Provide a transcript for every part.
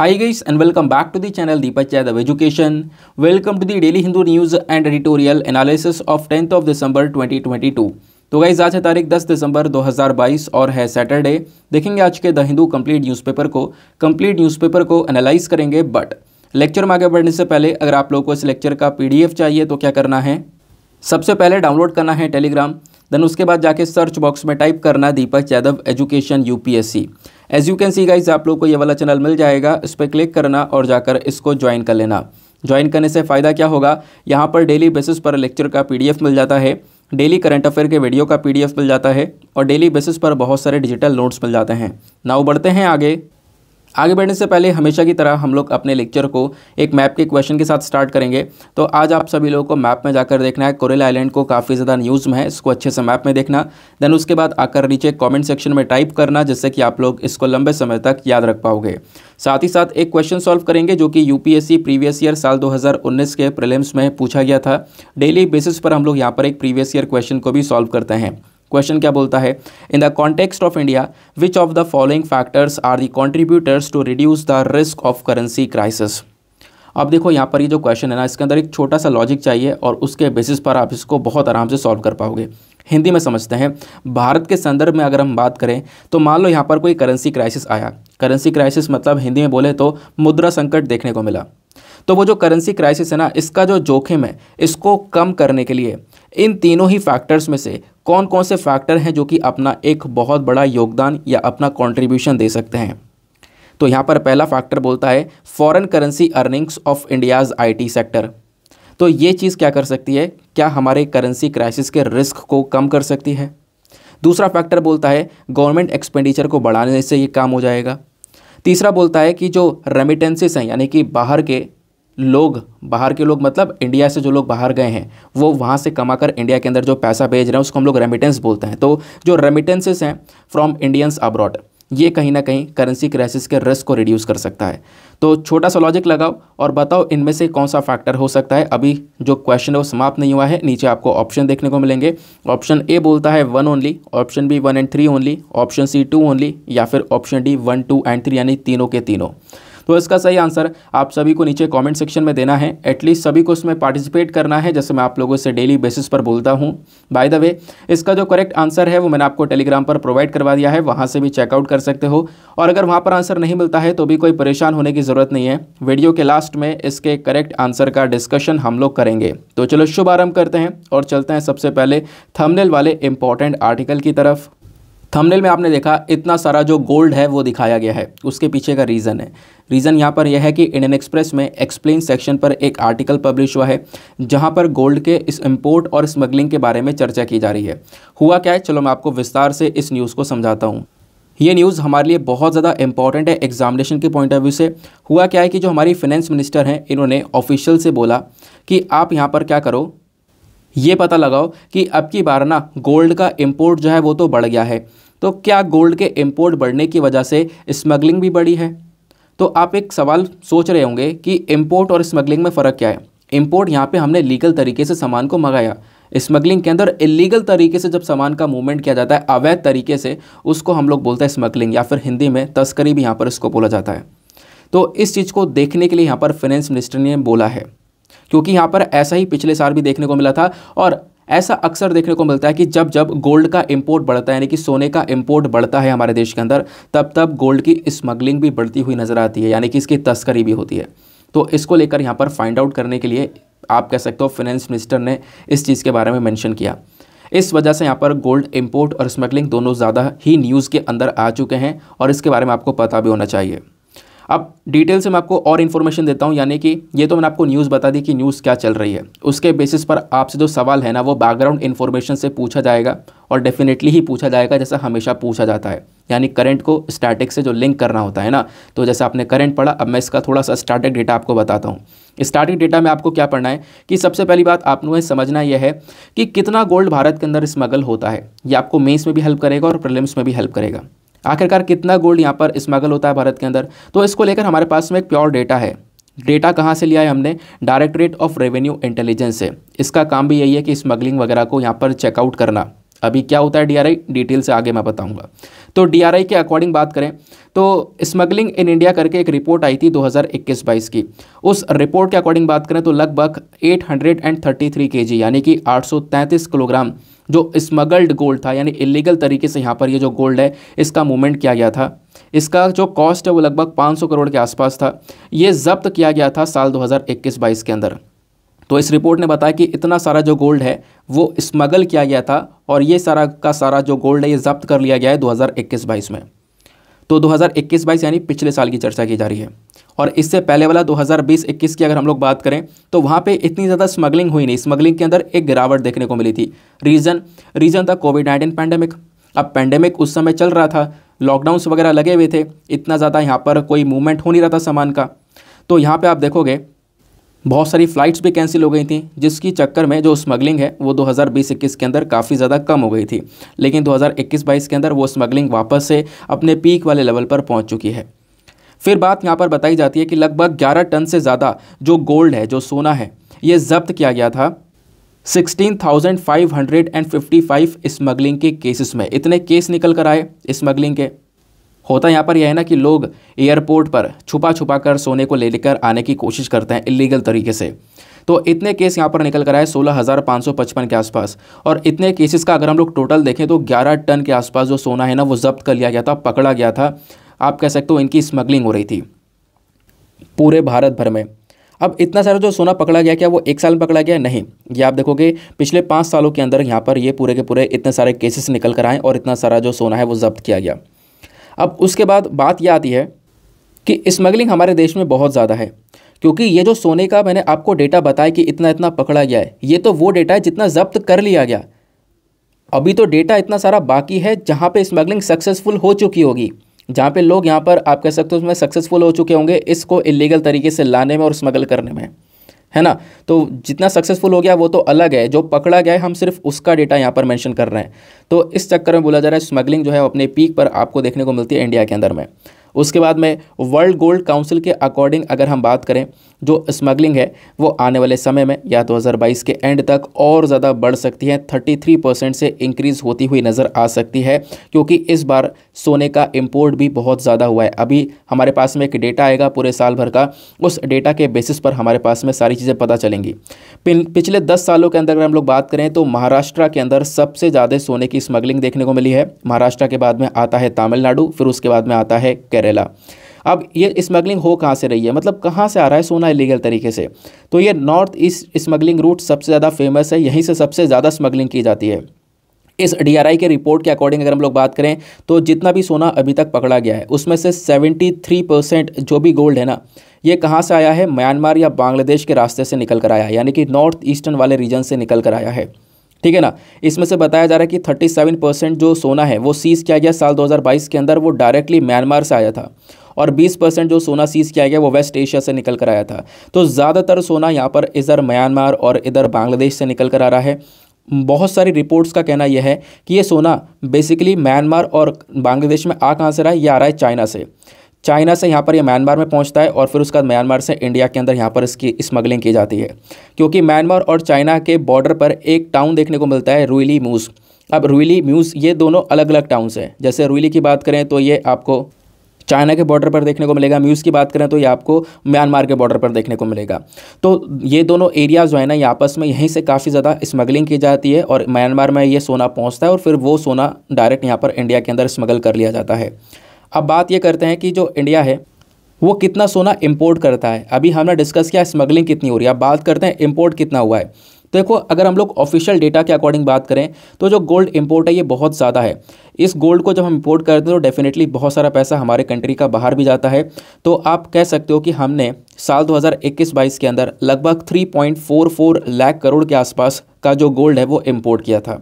Hi guys and welcome back to the channel Deepak Yadav Education. Welcome to the Daily Hindu News and Editorial Analysis of 10th of December 2022. तो guys आज है तारीख 10 दिसंबर 2022 और है Saturday देखेंगे आज के द हिंदू कंप्लीट न्यूज़पेपर को कंप्लीट न्यूज़पेपर को एनालाइज करेंगे बट लेक्चर में आगे बढ़ने से पहले अगर आप लोगों को इस लेक्चर का पीडीएफ चाहिए तो क्या करना है सबसे पहले डाउनलोड करना है टेलीग्राम देन उसके बाद जाके सर्च बॉक्स में टाइप करना Deepak Yadav education UPSC as you can see guys आप लोग को ये वाला चैनल मिल जाएगा इस पर क्लिक करना और जाकर इसको ज्वाइन कर लेना ज्वाइन करने से फ़ायदा क्या होगा यहाँ पर डेली बेसिस पर लेक्चर का एफ मिल जाता है डेली करंट अफेयर के वीडियो का पीडीएफ मिल जाता है और डेली बेसिस पर बहुत सारे डिजिटल नोट्स मिल जाते हैं नाउ बढ़ते हैं आगे आगे बढ़ने से पहले हमेशा की तरह हम लोग अपने लेक्चर को एक मैप के क्वेश्चन के साथ स्टार्ट करेंगे तो आज आप सभी लोगों को मैप में जाकर देखना है कोरेला आइलैंड को काफ़ी ज़्यादा न्यूज़ में है इसको अच्छे से मैप में देखना देन उसके बाद आकर नीचे कमेंट सेक्शन में टाइप करना जिससे कि आप लोग इसको लंबे समय तक याद रख पाओगे साथ ही साथ एक क्वेश्चन सॉल्व करेंगे जो कि यू प्रीवियस ईयर साल दो के प्रलिम्स में पूछा गया था डेली बेसिस पर हम लोग यहाँ पर एक प्रीवियस ईयर क्वेश्चन को भी सॉल्व करते हैं क्वेश्चन क्या बोलता है in the context of India which of the following factors are the contributors to reduce the risk of currency crisis अब देखो यहाँ पर ये जो क्वेश्चन है ना इसके अंदर एक छोटा सा लॉजिक चाहिए और उसके बेसिस पर आप इसको बहुत आराम से सॉल्व कर पाओगे हिंदी में समझते हैं भारत के संदर्भ में अगर हम बात करें तो मान लो यहाँ पर कोई करेंसी क्राइसिस आया करेंसी क्राइसिस मतलब हिंदी में बोले तो मुद्रा संकट देखने को मिला तो वो जो करेंसी क्राइसिस है ना इसका जो जोखिम है इसको कम करने के लिए इन तीनों ही फैक्टर्स में से कौन कौन से फैक्टर हैं जो कि अपना एक बहुत बड़ा योगदान या अपना कॉन्ट्रीब्यूशन दे सकते हैं तो यहाँ पर पहला फैक्टर बोलता है foreign currency earnings of India's IT sector तो ये चीज़ क्या कर सकती है क्या हमारे करेंसी क्राइसिस के रिस्क को कम कर सकती है दूसरा फैक्टर बोलता है गवर्नमेंट एक्सपेंडिचर को बढ़ाने से ये काम हो जाएगा तीसरा बोलता है कि जो रेमिटेंसेस हैं यानी कि बाहर के लोग बाहर के लोग मतलब इंडिया से जो लोग बाहर गए हैं वो वहाँ से कमा कर इंडिया के अंदर जो पैसा भेज रहे हैं उसको हम लोग रेमिटेंस बोलते हैं तो जो रेमिटेंसेस हैं फ्रॉम इंडियंस अब्रॉड ये कहीं ना कहीं करेंसी क्राइसिस के रिस्क को रिड्यूस कर सकता है तो छोटा सा लॉजिक लगाओ और बताओ इनमें से कौन सा फैक्टर हो सकता है अभी जो क्वेश्चन है वो समाप्त नहीं हुआ है नीचे आपको ऑप्शन देखने को मिलेंगे ऑप्शन ए बोलता है one only option B one and three only option C two only या फिर option D one two and three यानी तीनों के तीनों तो इसका सही आंसर आप सभी को नीचे कॉमेंट सेक्शन में देना है एटलीस्ट सभी को उसमें पार्टिसिपेट करना है जैसे मैं आप लोगों से डेली बेसिस पर बोलता हूँ बाय द वे इसका जो करेक्ट आंसर है वो मैंने आपको टेलीग्राम पर प्रोवाइड करवा दिया है वहाँ से भी चेकआउट कर सकते हो और अगर वहाँ पर आंसर नहीं मिलता है तो भी कोई परेशान होने की ज़रूरत नहीं है वीडियो के लास्ट में इसके करेक्ट आंसर का डिस्कशन हम लोग करेंगे तो चलो शुभ करते हैं और चलते हैं सबसे पहले थमनेल वाले इंपॉर्टेंट आर्टिकल की तरफ थंबनेल में आपने देखा इतना सारा जो गोल्ड है वो दिखाया गया है उसके पीछे का रीज़न है रीज़न यहाँ पर यह है कि इंडियन एक्सप्रेस में एक्सप्लेन सेक्शन पर एक आर्टिकल पब्लिश हुआ है जहाँ पर गोल्ड के इस इम्पोर्ट और स्मगलिंग के बारे में चर्चा की जा रही है हुआ क्या है चलो मैं आपको विस्तार से इस न्यूज़ को समझाता हूँ ये न्यूज़ हमारे लिए बहुत ज़्यादा इंपॉर्टेंट है एग्जामिनेशन के पॉइंट ऑफ व्यू से हुआ क्या है कि जो हमारी फिनेंस मिनिस्टर हैं इन्होंने ऑफिशियल से बोला कि आप यहाँ पर क्या करो ये पता लगाओ कि अब की बार ना गोल्ड का इम्पोर्ट जो है वो तो बढ़ गया है तो क्या गोल्ड के इम्पोर्ट बढ़ने की वजह से स्मगलिंग भी बढ़ी है तो आप एक सवाल सोच रहे होंगे कि इम्पोर्ट और स्मगलिंग में फ़र्क क्या है इम्पोर्ट यहाँ पे हमने लीगल तरीके से सामान को मंगाया स्मगलिंग के अंदर इलीगल तरीके से जब सामान का मूवमेंट किया जाता है अवैध तरीके से उसको हम लोग बोलते हैं स्मगलिंग या फिर हिंदी में तस्करी भी यहाँ पर इसको बोला जाता है तो इस चीज़ को देखने के लिए यहाँ पर फाइनेंस मिनिस्टर ने बोला है क्योंकि यहाँ पर ऐसा ही पिछले साल भी देखने को मिला था और ऐसा अक्सर देखने को मिलता है कि जब जब गोल्ड का इंपोर्ट बढ़ता है यानी कि सोने का इंपोर्ट बढ़ता है हमारे देश के अंदर तब तब गोल्ड की स्मगलिंग भी बढ़ती हुई नज़र आती है यानी कि इसकी तस्करी भी होती है तो इसको लेकर यहाँ पर फाइंड आउट करने के लिए आप कह सकते हो फाइनेंस मिनिस्टर ने इस चीज़ के बारे में मैंशन किया इस वजह से यहाँ पर गोल्ड इम्पोर्ट और स्मगलिंग दोनों ज़्यादा ही न्यूज़ के अंदर आ चुके हैं और इसके बारे में आपको पता भी होना चाहिए अब डिटेल से मैं आपको और इन्फॉर्मेशन देता हूँ यानी कि ये तो मैंने आपको न्यूज़ बता दी कि न्यूज़ क्या चल रही है उसके बेसिस पर आपसे जो सवाल है ना वो बैकग्राउंड इन्फॉर्मेशन से पूछा जाएगा और डेफिनेटली ही पूछा जाएगा जैसा हमेशा पूछा जाता है यानी करंट को स्टैटिक से जो लिंक करना होता है ना तो जैसे आपने करंट पढ़ा अब मैं इसका थोड़ा सा स्टैटिक डेटा आपको बताता हूँ स्टैटिक डेटा में आपको क्या पढ़ना है कि सबसे पहली बात आपको समझना यह है कि कितना गोल्ड भारत के अंदर स्मगल होता है ये आपको मेंस में भी हेल्प करेगा और प्रलिम्स में भी हेल्प करेगा आखिरकार कितना गोल्ड यहाँ पर स्मगल होता है भारत के अंदर तो इसको लेकर हमारे पास में एक प्योर डेटा है डेटा कहाँ से लिया है हमने डायरेक्टरेट ऑफ रेवेन्यू इंटेलिजेंस से इसका काम भी यही है कि स्मगलिंग वगैरह को यहाँ पर चेकआउट करना अभी क्या होता है डीआरआई डिटेल से आगे मैं बताऊंगा तो डीआरआई के अकॉर्डिंग बात करें तो स्मगलिंग इन इंडिया करके एक रिपोर्ट आई थी 2021-22 की उस रिपोर्ट के अकॉर्डिंग बात करें तो लगभग 833 केजी यानी कि 833 किलोग्राम जो स्मगल्ड गोल्ड था यानी इलीगल तरीके से यहाँ पर ये जो गोल्ड है इसका मूवमेंट किया गया था इसका जो कॉस्ट है वो लगभग 500 करोड़ के आसपास था ये जब्त किया गया था साल 2021-22 के अंदर तो इस रिपोर्ट ने बताया कि इतना सारा जो गोल्ड है वो स्मगल किया गया था और ये सारा का सारा जो गोल्ड है ये जब्त कर लिया गया है 2021 हज़ार में तो 2021 हज़ार यानी पिछले साल की चर्चा की जा रही है और इससे पहले वाला 2020-21 की अगर हम लोग बात करें तो वहाँ पे इतनी ज़्यादा स्मगलिंग हुई नहीं स्मगलिंग के अंदर एक गिरावट देखने को मिली थी रीज़न रीज़न था कोविड नाइन्टीन पैंडेमिक अब पैंडेमिक उस समय चल रहा था लॉकडाउंस वगैरह लगे हुए थे इतना ज़्यादा यहाँ पर कोई मूवमेंट हो नहीं रहा था सामान का तो यहाँ पे आप देखोगे बहुत सारी फ़्लाइट्स भी कैंसिल हो गई थी जिसकी चक्कर में जो स्मगलिंग है वो 2020-21 के अंदर काफ़ी ज़्यादा कम हो गई थी लेकिन 2021-22 के अंदर वो स्मगलिंग वापस से अपने पीक वाले लेवल पर पहुंच चुकी है फिर बात यहाँ पर बताई जाती है कि लगभग 11 टन से ज़्यादा जो गोल्ड है जो सोना है ये जब्त किया गया था 16,555 स्मगलिंग के केसेस में इतने केस निकल कर आए स्मगलिंग के होता यहाँ पर यह है ना कि लोग एयरपोर्ट पर छुपा छुपा कर सोने को ले लेकर आने की कोशिश करते हैं इलीगल तरीके से तो इतने केस यहाँ पर निकल कर आए सोलह हज़ार पाँच सौ पचपन के आसपास और इतने केसेस का अगर हम लोग टोटल देखें तो ग्यारह टन के आसपास जो सोना है ना वो जब्त कर लिया गया था पकड़ा गया था आप कह सकते हो इनकी स्मगलिंग हो रही थी पूरे भारत भर में अब इतना सारा जो सोना पकड़ा गया क्या वो एक साल में पकड़ा गया नहीं ये आप देखोगे पिछले पाँच सालों के अंदर यहाँ पर ये पूरे के पूरे इतने सारे केसेस निकल कर आए और इतना सारा जो सोना है वो जब्त किया गया अब उसके बाद बात यह आती है कि स्मगलिंग हमारे देश में बहुत ज़्यादा है क्योंकि ये जो सोने का मैंने आपको डेटा बताया कि इतना इतना पकड़ा गया है ये तो वो डेटा है जितना जब्त कर लिया गया अभी तो डेटा इतना सारा बाकी है जहाँ पे स्मगलिंग सक्सेसफुल हो चुकी होगी जहाँ पे लोग यहाँ पर आप कह सकते हो उसमें सक्सेसफुल हो चुके होंगे इसको इलीगल तरीके से लाने में और स्मगल करने में है ना तो जितना सक्सेसफुल हो गया वो तो अलग है जो पकड़ा गया है हम सिर्फ उसका डेटा यहाँ पर मेंशन कर रहे हैं तो इस चक्कर में बोला जा रहा है स्मगलिंग जो है अपने पीक पर आपको देखने को मिलती है इंडिया के अंदर में उसके बाद में वर्ल्ड गोल्ड काउंसिल के अकॉर्डिंग अगर हम बात करें जो स्मगलिंग है वो आने वाले समय में या 2022 तो के एंड तक और ज़्यादा बढ़ सकती है 33 परसेंट से इंक्रीज़ होती हुई नज़र आ सकती है क्योंकि इस बार सोने का इम्पोर्ट भी बहुत ज़्यादा हुआ है अभी हमारे पास में एक डेटा आएगा पूरे साल भर का उस डेटा के बेसिस पर हमारे पास में सारी चीज़ें पता चलेंगी पिछले दस सालों के अंदर अगर हम लोग बात करें तो महाराष्ट्र के अंदर सबसे ज़्यादा सोने की स्मगलिंग देखने को मिली है महाराष्ट्र के बाद में आता है तमिलनाडु फिर उसके बाद में आता है केरला अब ये स्मगलिंग हो कहाँ से रही है मतलब कहाँ से आ रहा है सोना इलीगल तरीके से तो ये नॉर्थ ईस्ट स्मगलिंग रूट सबसे ज़्यादा फेमस है यहीं से सबसे ज़्यादा स्मगलिंग की जाती है इस डीआरआई के रिपोर्ट के अकॉर्डिंग अगर हम लोग बात करें तो जितना भी सोना अभी तक पकड़ा गया है उसमें से 73 परसेंट जो भी गोल्ड है ना ये कहाँ से आया है म्यांमार या बांग्लादेश के रास्ते से निकल कर आया है यानी कि नॉर्थ ईस्टर्न वाले रीजन से निकल कर आया है ठीक है ना इसमें से बताया जा रहा है कि थर्टी सेवन परसेंट जो सोना है वो सीज किया गया साल 2022 के अंदर वो डायरेक्टली म्यांमार से आया था और 20 परसेंट जो सोना सीज किया गया वो वेस्ट एशिया से निकल कर आया था तो ज़्यादातर सोना यहाँ पर इधर म्यांमार और इधर बांग्लादेश से निकल कर आ रहा है बहुत सारी रिपोर्ट्स का कहना यह है कि ये सोना बेसिकली म्यांमार और बांग्लादेश में आ कहाँ से रहा है ये आ रहा है चाइना से चाइना से यहाँ पर ये म्यांमार में पहुँचता है और फिर उसके बाद म्यांमार से इंडिया के अंदर यहाँ पर इसकी स्मगलिंग की जाती है क्योंकि म्यांमार और चाइना के बॉर्डर पर एक टाउन देखने को मिलता है रुइली म्यूज़ अब रुइली म्यूज़ ये दोनों अलग अलग टाउन्स हैं जैसे रुइली की बात करें तो ये आपको चाइना के बॉर्डर पर देखने को मिलेगा म्यूज़ की बात करें तो ये आपको म्यांमार के बॉर्डर पर देखने को मिलेगा तो ये दोनों एरिया जो है ना ये आपस में यहीं से काफ़ी ज़्यादा स्मगलिंग की जाती है और म्यांमार में ये सोना पहुँचता है और फिर वो सोना डायरेक्ट यहाँ पर इंडिया के अंदर स्मगल कर लिया जाता है अब बात ये करते हैं कि जो इंडिया है वो कितना सोना इम्पोर्ट करता है अभी हमने डिस्कस किया स्मगलिंग कितनी हो रही है अब बात करते हैं इम्पोर्ट कितना हुआ है तो देखो अगर हम लोग ऑफिशियल डेटा के अकॉर्डिंग बात करें तो जो गोल्ड इम्पोर्ट है ये बहुत ज़्यादा है इस गोल्ड को जब हम इम्पोर्ट करते हैं तो डेफिनेटली बहुत सारा पैसा हमारे कंट्री का बाहर भी जाता है तो आप कह सकते हो कि हमने साल 2021-22 के अंदर लगभग 3.44 लाख करोड़ के आसपास का जो गोल्ड है वो इम्पोर्ट किया था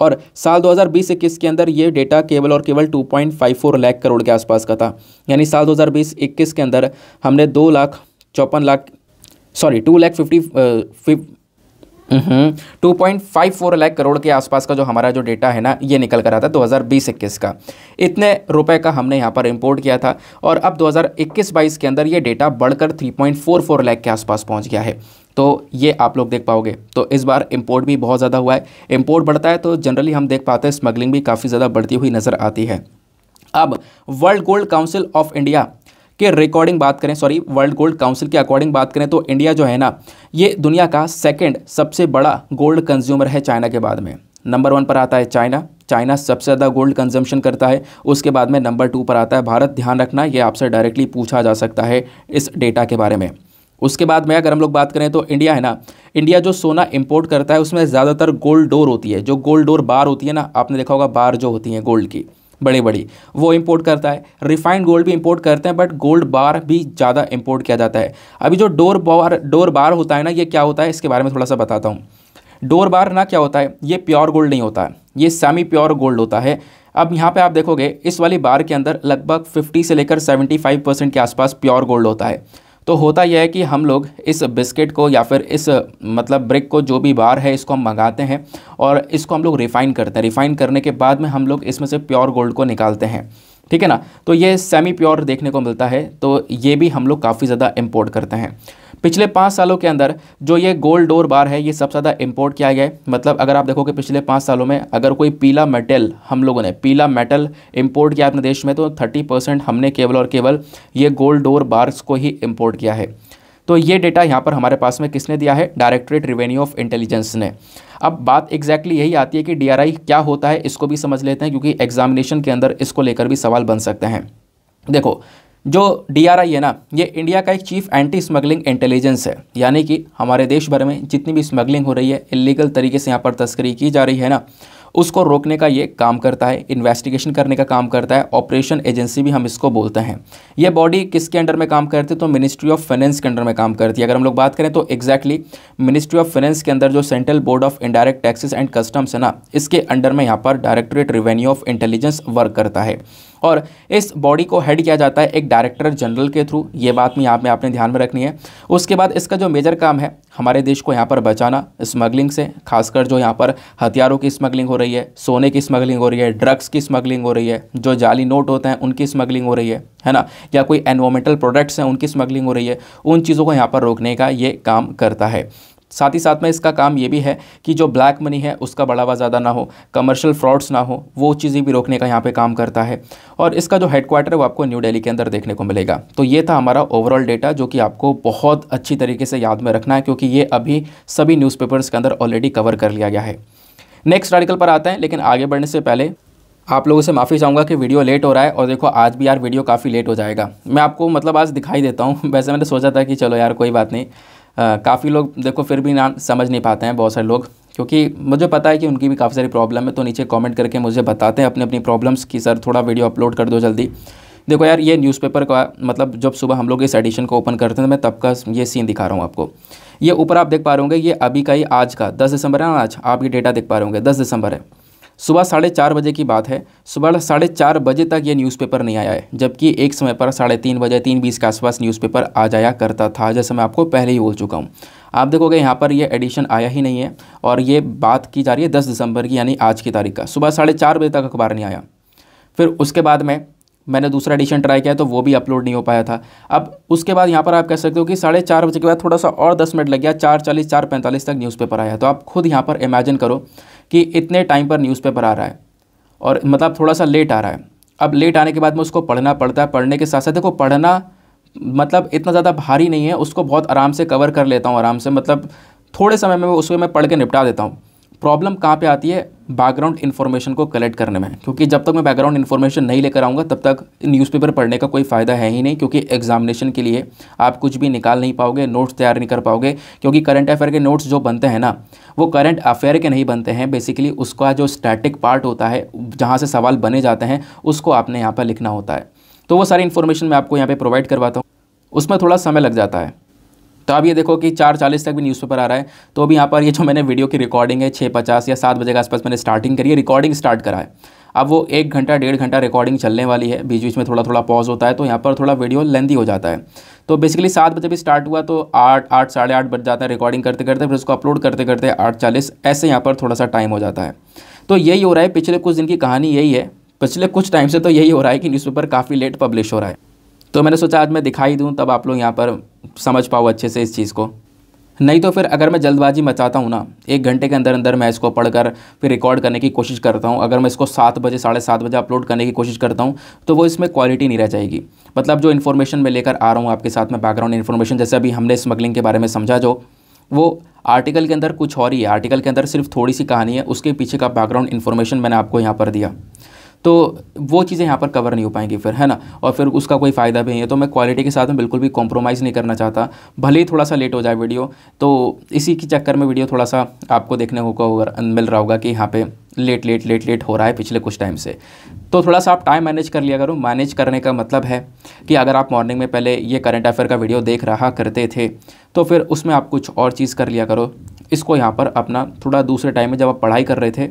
और साल 2020 हज़ार के अंदर ये डेटा केवल और केवल 2.54 लाख करोड़ के आसपास का था यानी साल 2020-21 के अंदर हमने दो लाख चौपन lakh sorry two lakh fifty two point five four lakh crore के आसपास का जो हमारा जो डेटा है ना ये निकल कर आता है दो हज़ार बीस इक्कीस का इतने रुपए का हमने यहाँ पर इंपोर्ट किया था और अब दो हज़ार इक्कीस बाईस के अंदर ये डेटा बढ़कर three point four four lakh के आसपास पहुँच गया है तो ये आप लोग देख पाओगे तो इस बार इम्पोर्ट भी बहुत ज़्यादा हुआ है इम्पोर्ट बढ़ता है तो जनरली हम देख पाते हैं स्मगलिंग भी काफ़ी ज़्यादा बढ़ती हुई नज़र आती है अब World Gold Council of India के रिकॉर्डिंग बात करें सॉरी वर्ल्ड गोल्ड काउंसिल के अकॉर्डिंग बात करें तो इंडिया जो है ना ये दुनिया का सेकेंड सबसे बड़ा गोल्ड कंज्यूमर है चाइना के बाद में नंबर वन पर आता है चाइना चाइना सबसे ज़्यादा गोल्ड कंजम्पशन करता है उसके बाद में नंबर टू पर आता है भारत ध्यान रखना ये आपसे डायरेक्टली पूछा जा सकता है इस डेटा के बारे में उसके बाद में अगर हम लोग बात करें तो इंडिया है ना इंडिया जो सोना इंपोर्ट करता है उसमें ज़्यादातर गोल्ड डोर होती है जो गोल्ड डोर बार होती है ना आपने देखा होगा बार जो होती हैं गोल्ड की बड़ी बड़ी वो इंपोर्ट करता है रिफाइंड गोल्ड भी इंपोर्ट करते हैं बट गोल्ड बार भी ज़्यादा इंपोर्ट किया जाता है अभी जो डोर बार डोर बार होता है ना ये क्या होता है इसके बारे में थोड़ा सा बताता हूँ डोर बार ना क्या होता है ये प्योर गोल्ड नहीं होता है ये सेमी प्योर गोल्ड होता है अब यहाँ पे आप देखोगे इस वाली बार के अंदर लगभग 50 से लेकर 75 परसेंट के आसपास प्योर गोल्ड होता है तो होता यह है कि हम लोग इस बिस्किट को या फिर इस मतलब ब्रिक को जो भी बार है इसको हम मंगाते हैं और इसको हम लोग रिफ़ाइन करते हैं रिफ़ाइन करने के बाद में हम लोग इसमें से प्योर गोल्ड को निकालते हैं ठीक है ना तो ये सेमी प्योर देखने को मिलता है तो ये भी हम लोग काफ़ी ज़्यादा इम्पोर्ट करते हैं पिछले पाँच सालों के अंदर जो ये गोल्ड डोर बार है ये सबसे ज़्यादा इम्पोर्ट किया गया है मतलब अगर आप देखो कि पिछले पाँच सालों में अगर कोई पीला मेटल हम लोगों ने पीला मेटल इम्पोर्ट किया अपने देश में तो थर्टी परसेंट हमने केवल और केवल ये गोल्ड डोर बार्स को ही इम्पोर्ट किया है तो ये डेटा यहाँ पर हमारे पास में किसने दिया है डायरेक्टरेट रिवेन्यू ऑफ इंटेलिजेंस ने अब बात एग्जैक्टली exactly यही आती है कि डी क्या होता है इसको भी समझ लेते हैं क्योंकि एग्जामिनेशन के अंदर इसको लेकर भी सवाल बन सकते हैं देखो जो आई है ना ये इंडिया का एक चीफ एंटी स्मगलिंग इंटेलिजेंस है यानी कि हमारे देश भर में जितनी भी स्मगलिंग हो रही है इलीगल तरीके से यहाँ पर तस्करी की जा रही है ना उसको रोकने का ये काम करता है इन्वेस्टिगेशन करने का काम करता है ऑपरेशन एजेंसी भी हम इसको बोलते हैं ये बॉडी किसके अंडर में काम करती है तो मिनिस्ट्री ऑफ फाइनेंस के अंडर में काम करती है अगर हम लोग बात करें तो एक्जैक्टली मिनिस्ट्री ऑफ फाइनेंस के अंदर जो Central Board of Indirect Taxes and Customs है ना इसके अंडर में यहाँ पर Directorate Revenue of Intelligence work करता है और इस बॉडी को हेड किया जाता है एक डायरेक्टर जनरल के थ्रू ये बात भी यहाँ पर आपने ध्यान में रखनी है उसके बाद इसका जो मेजर काम है हमारे देश को यहाँ पर बचाना स्मगलिंग से खासकर जो यहाँ पर हथियारों की स्मगलिंग हो रही है सोने की स्मगलिंग हो रही है ड्रग्स की स्मगलिंग हो रही है जो जाली नोट होते हैं उनकी स्मगलिंग हो रही है है ना या कोई एनवामेंटल प्रोडक्ट्स हैं उनकी स्मगलिंग हो रही है उन चीज़ों को यहाँ पर रोकने का ये काम करता है साथ ही साथ में इसका काम ये भी है कि जो ब्लैक मनी है उसका बढ़ावा ज़्यादा ना हो कमर्शियल फ्रॉड्स ना हो वो चीज़ें भी रोकने का यहाँ पे काम करता है और इसका जो हेडक्वार्टर है वो आपको न्यू दिल्ली के अंदर देखने को मिलेगा तो ये था हमारा ओवरऑल डेटा जो कि आपको बहुत अच्छी तरीके से याद में रखना है क्योंकि ये अभी सभी न्यूज़पेपर्स के अंदर ऑलरेडी कवर कर लिया गया है नेक्स्ट आर्टिकल पर आते हैं लेकिन आगे बढ़ने से पहले आप लोगों से माफ़ी चाहूँगा कि वीडियो लेट हो रहा है और देखो आज भी यार वीडियो काफ़ी लेट हो जाएगा मैं आपको मतलब आज दिखाई देता हूँ वैसे मैंने सोचा था कि चलो यार कोई बात नहीं काफ़ी लोग देखो फिर भी नाम समझ नहीं पाते हैं बहुत सारे लोग क्योंकि मुझे पता है कि उनकी भी काफ़ी सारी प्रॉब्लम है तो नीचे कमेंट करके मुझे बताते हैं अपनी अपनी प्रॉब्लम्स की सर थोड़ा वीडियो अपलोड कर दो जल्दी देखो यार ये न्यूज़पेपर का मतलब जब सुबह हम लोग इस एडिशन को ओपन करते हैं तो मैं तब का ये सीन दिखा रहा हूँ आपको ये ऊपर आप देख पा रहे होंगे ये अभी का ही आज का दस दिसंबर है ना आज आप ये डेटा देख पा रहे होंगे दस दिसंबर है सुबह साढ़े चार बजे की बात है सुबह साढ़े चार बजे तक ये न्यूज़पेपर नहीं आया है जबकि एक समय पर साढ़े तीन बजे तीन बीस के आसपास न्यूज़पेपर आ जाया करता था जैसे मैं आपको पहले ही बोल चुका हूँ आप देखोगे यहाँ पर ये एडिशन आया ही नहीं है और ये बात की जा रही है दस दिसंबर की यानी आज की तारीख का सुबह साढ़े चार बजे तक अखबार नहीं आया फिर उसके बाद में मैंने दूसरा एडिशन ट्राई किया तो वो भी अपलोड नहीं हो पाया था अब उसके बाद यहाँ पर आप कह सकते हो कि साढ़े चार बजे के बाद थोड़ा सा और दस मिनट लग गया चार चालीस चार पैंतालीस तक न्यूज़पेपर आया तो आप खुद यहाँ पर इमेजिन करो कि इतने टाइम पर न्यूज़पेपर आ रहा है और मतलब थोड़ा सा लेट आ रहा है अब लेट आने के बाद में उसको पढ़ना पड़ता है पढ़ने के साथ साथ देखो पढ़ना मतलब इतना ज़्यादा भारी नहीं है उसको बहुत आराम से कवर कर लेता हूँ आराम से मतलब थोड़े समय में उसको मैं पढ़ के निपटा देता हूँ प्रॉब्लम कहाँ पे आती है बैकग्राउंड इन्फॉर्मेशन को कलेक्ट करने में क्योंकि जब तक मैं बैकग्राउंड इन्फॉर्मेशन नहीं लेकर आऊँगा तब तक न्यूज़पेपर पढ़ने का कोई फ़ायदा है ही नहीं क्योंकि एग्जामिनेशन के लिए आप कुछ भी निकाल नहीं पाओगे नोट्स तैयार नहीं कर पाओगे क्योंकि करंट अफेयर के नोट्स जो बनते हैं ना वो करंट अफेयर के नहीं बनते हैं बेसिकली उसका जो स्टैटिक पार्ट होता है जहाँ से सवाल बने जाते हैं उसको आपने यहाँ पर लिखना होता है तो वो सारी इन्फॉर्मेशन मैं आपको यहाँ पर प्रोवाइड करवाता हूँ उसमें थोड़ा समय लग जाता है तो अब ये देखो कि चार चालीस तक भी न्यूज़पेपर आ रहा है तो अभी यहाँ पर ये जो मैंने वीडियो की रिकॉर्डिंग है छः पचास या सात बजे के आसपास मैंने स्टार्टिंग करी है रिकॉर्डिंग स्टार्ट करा है अब वो एक घंटा डेढ़ घंटा रिकॉर्डिंग चलने वाली है बीच बीच में थोड़ा थोड़ा पॉज होता है तो यहाँ पर थोड़ा वीडियो लेंदी हो जाता है तो बेसिकली सात बजे भी स्टार्ट हुआ तो आठ आठ साढ़े आठ बज जाता है रिकॉर्डिंग करते करते फिर उसको अपलोड करते करते आठ चालीस ऐसे यहाँ पर थोड़ा सा टाइम हो जाता है तो यही हो रहा है पिछले कुछ दिन की कहानी यही है पिछले कुछ टाइम से तो यही हो रहा है कि न्यूज़पेपर काफ़ी लेट पब्लिश हो रहा है तो मैंने सोचा आज मैं दिखाई दूँ तब आप लोग यहाँ पर समझ पाओ अच्छे से इस चीज़ को नहीं तो फिर अगर मैं जल्दबाजी मचाता हूँ ना एक घंटे के अंदर अंदर मैं इसको पढ़कर फिर रिकॉर्ड करने की कोशिश करता हूँ अगर मैं इसको सात बजे साढ़े सात बजे अपलोड करने की कोशिश करता हूँ तो वो इसमें क्वालिटी नहीं रह जाएगी मतलब जो इन्फॉर्मेशन मैं लेकर आ रहा हूँ आपके साथ में बैकग्राउंड इन्फॉर्मेशन जैसे अभी हमने स्मगलिंग के बारे में समझा जो वो आर्टिकल के अंदर कुछ और ही है आर्टिकल के अंदर सिर्फ थोड़ी सी कहानी है उसके पीछे का बैकग्राउंड इन्फॉर्मेशन मैंने आपको यहाँ पर दिया तो वो चीज़ें यहाँ पर कवर नहीं हो पाएंगी फिर है ना और फिर उसका कोई फ़ायदा भी नहीं है तो मैं क्वालिटी के साथ में बिल्कुल भी कॉम्प्रोमाइज़ नहीं करना चाहता भले ही थोड़ा सा लेट हो जाए वीडियो तो इसी के चक्कर में वीडियो थोड़ा सा आपको देखने को मिल रहा होगा कि यहाँ पर लेट लेट लेट लेट हो रहा है पिछले कुछ टाइम से तो थोड़ा सा आप टाइम मैनेज कर लिया करो मैनेज करने का मतलब है कि अगर आप मॉर्निंग में पहले ये करंट अफेयर का वीडियो देख रहा करते थे तो फिर उसमें आप कुछ और चीज़ कर लिया करो इसको यहाँ पर अपना थोड़ा दूसरे टाइम में जब आप पढ़ाई कर रहे थे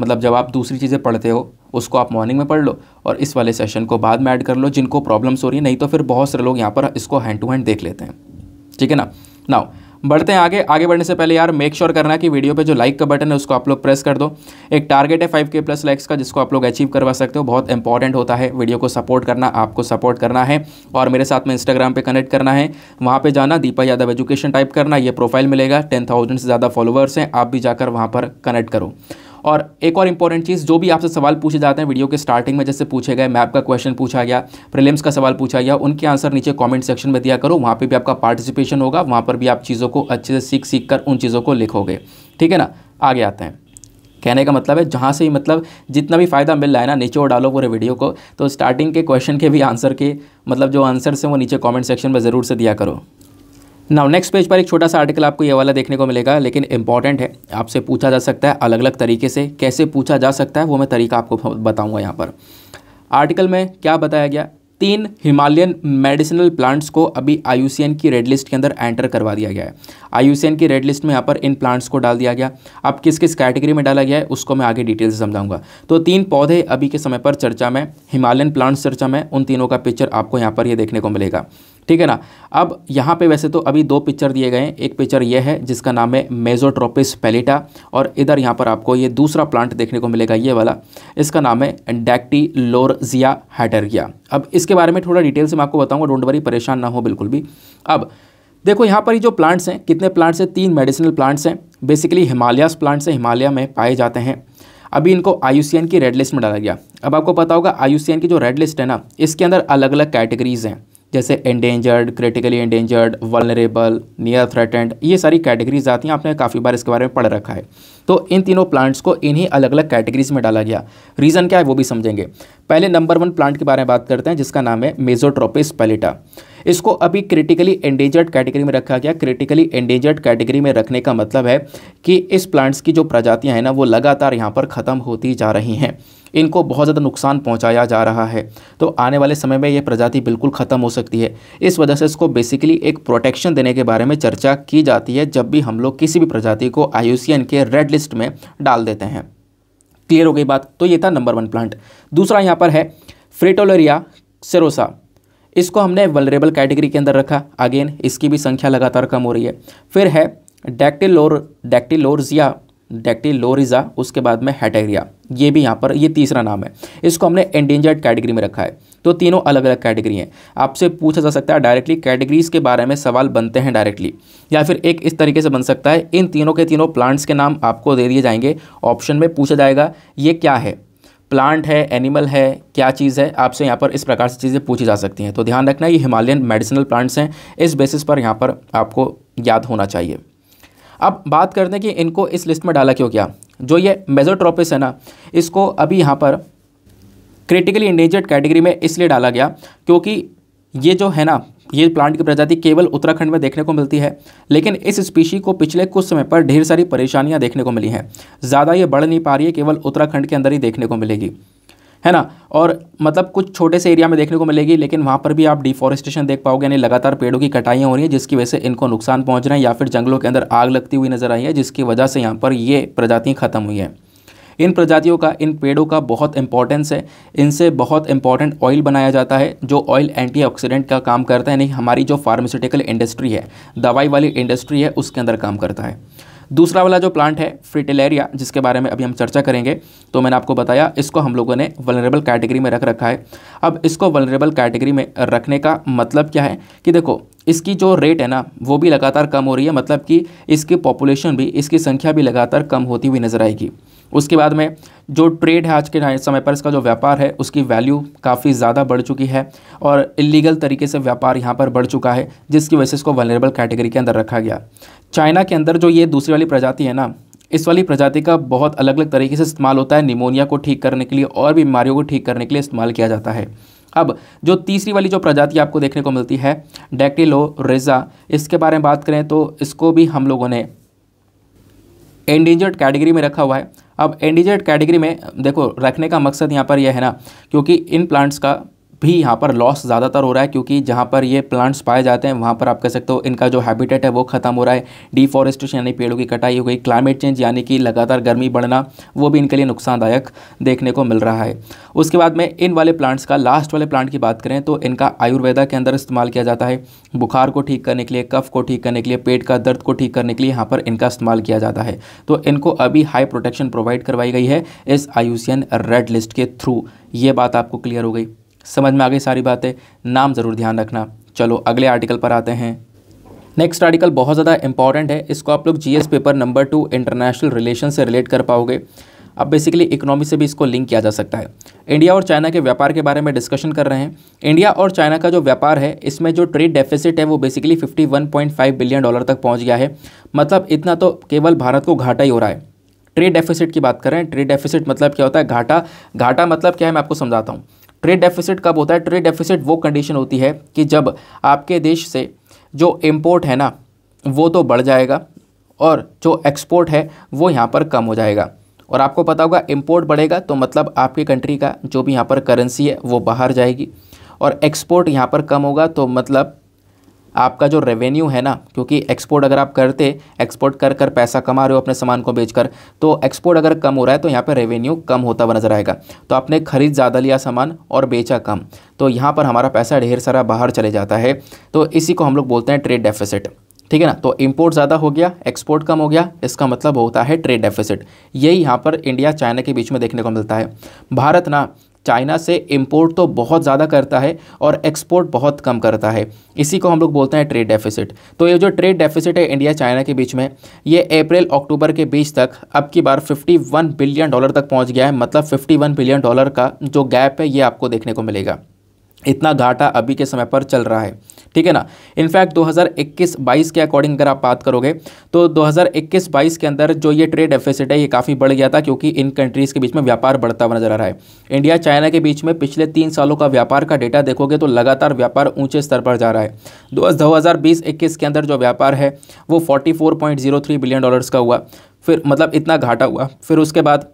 मतलब जब आप दूसरी चीज़ें पढ़ते हो उसको आप मॉर्निंग में पढ़ लो और इस वाले सेशन को बाद में ऐड कर लो जिनको प्रॉब्लम्स हो रही है नहीं तो फिर बहुत सारे लोग यहाँ पर इसको हैंड टू हैंड देख लेते हैं ठीक है ना नाउ बढ़ते हैं आगे आगे बढ़ने से पहले यार मेक श्योर sure करना कि वीडियो पे जो लाइक का बटन है उसको आप लोग प्रेस कर दो एक टारगेट है फाइव के प्लस लाइक्स का जिसको आप लोग अचीव करवा सकते हो बहुत इंपॉर्टेंट होता है वीडियो को सपोर्ट करना आपको सपोर्ट करना है और मेरे साथ में इंस्टाग्राम पे कनेक्ट करना है वहाँ पर जाना दीपा यादव एजुकेशन टाइप करना ये प्रोफाइल मिलेगा टेन से ज़्यादा फॉलोअर्स हैं आप भी जाकर वहाँ पर कनेक्ट करो और एक और इंपॉर्टेंट चीज़ जो भी आपसे सवाल पूछे जाते हैं वीडियो के स्टार्टिंग में जैसे पूछे गए मैप का क्वेश्चन पूछा गया प्रिलिम्स का सवाल पूछा गया उनके आंसर नीचे कॉमेंट सेक्शन में दिया करो वहाँ पर भी आपका पार्टिसिपेशन होगा वहाँ पर भी आप चीज़ों को अच्छे से सीख सीख कर उन चीज़ों को लिखोगे ठीक है ना आगे आते हैं कहने का मतलब है जहाँ से ही मतलब जितना भी फ़ायदा मिल रहा है ना नीचे डालो पूरे वीडियो को तो स्टार्टिंग के क्वेश्चन के भी आंसर के मतलब जो आंसर्स हैं वो नीचे कमेंट सेक्शन में ज़रूर से दिया करो नाउ नेक्स्ट पेज पर एक छोटा सा आर्टिकल आपको ये वाला देखने को मिलेगा लेकिन इंपॉर्टेंट है आपसे पूछा जा सकता है अलग अलग तरीके से कैसे पूछा जा सकता है वो मैं तरीका आपको बताऊँगा यहाँ पर आर्टिकल में क्या बताया गया तीन हिमालयन मेडिसिनल प्लांट्स को अभी आई की रेड लिस्ट के अंदर एंटर करवा दिया गया है आई की रेड लिस्ट में यहाँ पर इन प्लांट्स को डाल दिया गया अब किस किस कैटेगरी में डाला गया है उसको मैं आगे डिटेल से समझाऊंगा तो तीन पौधे अभी के समय पर चर्चा में हिमालयन प्लांट्स चर्चा में उन तीनों का पिक्चर आपको यहाँ पर ये यह देखने को मिलेगा ठीक है ना अब यहाँ पे वैसे तो अभी दो पिक्चर दिए गए हैं एक पिक्चर ये है जिसका नाम है मेजोट्रोपिस पैलेटा और इधर यहाँ पर आपको ये दूसरा प्लांट देखने को मिलेगा ये वाला इसका नाम है डैक्टी लोरजिया हैटरगिया अब इसके बारे में थोड़ा डिटेल से मैं आपको बताऊँगा डोंट वरी परेशान ना हो बिल्कुल भी अब देखो यहाँ पर ये जो प्लांट्स हैं कितने प्लांट्स हैं तीन मेडिसिनल प्लांट्स हैं बेसिकली हिमालयास प्लांट्स हैं हिमालय में पाए जाते हैं अभी इनको आई की रेड लिस्ट में डाला गया अब आपको पता होगा आई की जो रेड लिस्ट है ना इसके अंदर अलग अलग कैटेगरीज़ हैं जैसे endangered critically endangered vulnerable near threatened ये सारी कैटेगरीज आती हैं आपने काफ़ी बार इसके बारे में पढ़ रखा है तो इन तीनों प्लांट्स को इन्हीं अलग अलग कैटेगरीज में डाला गया रीज़न क्या है वो भी समझेंगे पहले नंबर वन प्लांट के बारे में बात करते हैं जिसका नाम है मेजोट्रोपिस पैलेटा इसको अभी क्रिटिकली एंडेंजर्ड कैटेगरी में रखा गया क्रिटिकली एंडेंजर्ड कैटेगरी में रखने का मतलब है कि इस प्लांट्स की जो प्रजातियां हैं ना वो लगातार यहाँ पर ख़त्म होती जा रही हैं इनको बहुत ज़्यादा नुकसान पहुंचाया जा रहा है तो आने वाले समय में ये प्रजाति बिल्कुल ख़त्म हो सकती है इस वजह से इसको बेसिकली एक प्रोटेक्शन देने के बारे में चर्चा की जाती है जब भी हम लोग किसी भी प्रजाति को आयुसियन के रेड लिस्ट में डाल देते हैं क्लियर हो गई बात तो ये था नंबर वन प्लांट दूसरा यहाँ पर है फ्रेटोलरिया सेरोसा इसको हमने वलरेबल कैटेगरी के अंदर रखा अगेन इसकी भी संख्या लगातार कम हो रही है फिर है डैक्टिलोर डैक्टिलोरजिया डैक्टिलोरिजा उसके बाद में हैटेरिया ये भी यहाँ पर ये तीसरा नाम है इसको हमने एंडेंजर्ड कैटेगरी में रखा है तो तीनों अलग अलग कैटेगरी हैं आपसे पूछा जा सकता है डायरेक्टली कैटेगरीज के बारे में सवाल बनते हैं डायरेक्टली या फिर एक इस तरीके से बन सकता है इन तीनों के तीनों प्लांट्स के नाम आपको दे दिए जाएंगे ऑप्शन में पूछा जाएगा ये क्या है प्लांट है एनिमल है क्या चीज़ है आपसे यहाँ पर इस प्रकार से चीज़ें पूछी जा सकती हैं तो ध्यान रखना ये हिमालयन मेडिसिनल प्लांट्स हैं इस बेसिस पर यहाँ पर आपको याद होना चाहिए अब बात करते हैं कि इनको इस लिस्ट में डाला क्यों क्या जो ये मेजोट्रोपिस है ना इसको अभी यहाँ पर क्रिटिकली इंडेंजर्ड कैटेगरी में इसलिए डाला गया क्योंकि ये जो है ना ये प्लांट की प्रजाति केवल उत्तराखंड में देखने को मिलती है लेकिन इस स्पीशी को पिछले कुछ समय पर ढेर सारी परेशानियाँ देखने को मिली हैं ज़्यादा ये बढ़ नहीं पा रही है केवल उत्तराखंड के अंदर ही देखने को मिलेगी है ना और मतलब कुछ छोटे से एरिया में देखने को मिलेगी लेकिन वहाँ पर भी आप डिफॉरेस्टेशन देख पाओगे यानी लगातार पेड़ों की कटाइयाँ हो रही हैं जिसकी वजह से इनको नुकसान पहुँच रहे हैं या फिर जंगलों के अंदर आग लगती हुई नज़र आई है जिसकी वजह से यहाँ पर ये प्रजातियाँ ख़त्म हुई हैं इन प्रजातियों का इन पेड़ों का बहुत इंपॉर्टेंस है इनसे बहुत इंपॉर्टेंट ऑयल बनाया जाता है जो ऑयल एंटीऑक्सीडेंट का काम करता है यानी हमारी जो फार्मास्यूटिकल इंडस्ट्री है दवाई वाली इंडस्ट्री है उसके अंदर काम करता है दूसरा वाला जो प्लांट है फ्रिटेलेरिया जिसके बारे में अभी हम चर्चा करेंगे तो मैंने आपको बताया इसको हम लोगों ने वलरेबल कैटेगरी में रख रखा है अब इसको वलरेबल कैटेगरी में रखने का मतलब क्या है कि देखो इसकी जो रेट है ना वो भी लगातार कम हो रही है मतलब कि इसकी पॉपुलेशन भी इसकी संख्या भी लगातार कम होती हुई नज़र आएगी उसके बाद में जो ट्रेड है आज के समय पर इसका जो व्यापार है उसकी वैल्यू काफ़ी ज़्यादा बढ़ चुकी है और इलीगल तरीके से व्यापार यहाँ पर बढ़ चुका है जिसकी वजह से इसको वनरेबल कैटेगरी के अंदर रखा गया चाइना के अंदर जो ये दूसरी वाली प्रजाति है ना इस वाली प्रजाति का बहुत अलग अलग तरीके से इस्तेमाल होता है निमोनिया को ठीक करने के लिए और भी बीमारियों को ठीक करने के लिए इस्तेमाल किया जाता है अब जो तीसरी वाली जो प्रजाति आपको देखने को मिलती है डैक्टिलो रेजा इसके बारे में बात करें तो इसको भी हम लोगों ने एंडेंजर्ड कैटेगरी में रखा हुआ है अब एंडीजेड कैटेगरी में देखो रखने का मकसद यहाँ पर यह है ना क्योंकि इन प्लांट्स का भी यहाँ पर लॉस ज़्यादातर हो रहा है क्योंकि जहाँ पर ये प्लांट्स पाए जाते हैं वहाँ पर आप कह सकते हो इनका जो हैबिटेट है वो ख़त्म हो रहा है डिफॉरेस्टेशन यानी पेड़ों की कटाई हो गई क्लाइमेट चेंज यानी कि लगातार गर्मी बढ़ना वो भी इनके लिए नुकसानदायक देखने को मिल रहा है उसके बाद में इन वाले प्लांट्स का लास्ट वाले प्लांट की बात करें तो इनका आयुर्वेदा के अंदर इस्तेमाल किया जाता है बुखार को ठीक करने के लिए कफ को ठीक करने के लिए पेट का दर्द को ठीक करने के लिए यहाँ पर इनका इस्तेमाल किया जाता है तो इनको अभी हाई प्रोटेक्शन प्रोवाइड करवाई गई है इस आयुषियन रेड लिस्ट के थ्रू ये बात आपको क्लियर हो गई समझ में आ गई सारी बातें नाम ज़रूर ध्यान रखना चलो अगले आर्टिकल पर आते हैं नेक्स्ट आर्टिकल बहुत ज़्यादा इंपॉर्टेंट है इसको आप लोग GS paper number two international relation से रिलेट कर पाओगे अब बेसिकली इकोनॉमी से भी इसको लिंक किया जा सकता है इंडिया और चाइना के व्यापार के बारे में डिस्कशन कर रहे हैं इंडिया और चाइना का जो व्यापार है इसमें जो ट्रेड डेफिसिट है वो बेसिकली 51.5 बिलियन डॉलर तक पहुंच गया है मतलब इतना तो केवल भारत को घाटा ही हो रहा है ट्रेड डेफिसिट की बात करें ट्रेड डेफिसिट मतलब क्या होता है घाटा घाटा मतलब क्या है मैं आपको समझाता हूँ ट्रेड डेफिसिट कब होता है ट्रेड डेफिसिट वो कंडीशन होती है कि जब आपके देश से जो इम्पोर्ट है ना वो तो बढ़ जाएगा और जो एक्सपोर्ट है वो यहाँ पर कम हो जाएगा और आपको पता होगा इम्पोर्ट बढ़ेगा तो मतलब आपकी कंट्री का जो भी यहाँ पर करेंसी है वो बाहर जाएगी और एक्सपोर्ट यहाँ पर कम होगा तो मतलब आपका जो रेवेन्यू है ना क्योंकि एक्सपोर्ट अगर आप करते एक्सपोर्ट कर कर पैसा कमा रहे हो अपने सामान को बेचकर तो एक्सपोर्ट अगर कम हो रहा है तो यहाँ पर रेवेन्यू कम होता हुआ नजर आएगा तो आपने खरीद ज़्यादा लिया सामान और बेचा कम तो यहाँ पर हमारा पैसा ढेर सारा बाहर चले जाता है तो इसी को हम लोग बोलते हैं ट्रेड डेफिसिट ठीक है ना तो इम्पोर्ट ज़्यादा हो गया एक्सपोर्ट कम हो गया इसका मतलब होता है ट्रेड डेफिसिट यही यहाँ पर इंडिया चाइना के बीच में देखने को मिलता है भारत ना चाइना से इम्पोर्ट तो बहुत ज़्यादा करता है और एक्सपोर्ट बहुत कम करता है इसी को हम लोग बोलते हैं ट्रेड डेफिसिट तो ये जो ट्रेड डेफिसिट है इंडिया चाइना के बीच में ये अप्रैल अक्टूबर के बीच तक अब की बार 51 बिलियन डॉलर तक पहुंच गया है मतलब 51 बिलियन डॉलर का जो गैप है ये आपको देखने को मिलेगा इतना घाटा अभी के समय पर चल रहा है ठीक है ना इनफैक्ट 2021-22 के अकॉर्डिंग अगर आप बात करोगे तो 2021-22 के अंदर जो ये ट्रेड डेफिसिट है ये काफ़ी बढ़ गया था क्योंकि इन कंट्रीज़ के बीच में व्यापार बढ़ता हुआ नजर आ रहा है इंडिया चाइना के बीच में पिछले तीन सालों का व्यापार का डेटा देखोगे तो लगातार व्यापार ऊंचे स्तर पर जा रहा है दो हज़ार के अंदर जो व्यापार है वो फोर्टी बिलियन डॉलर्स का हुआ फिर मतलब इतना घाटा हुआ फिर उसके बाद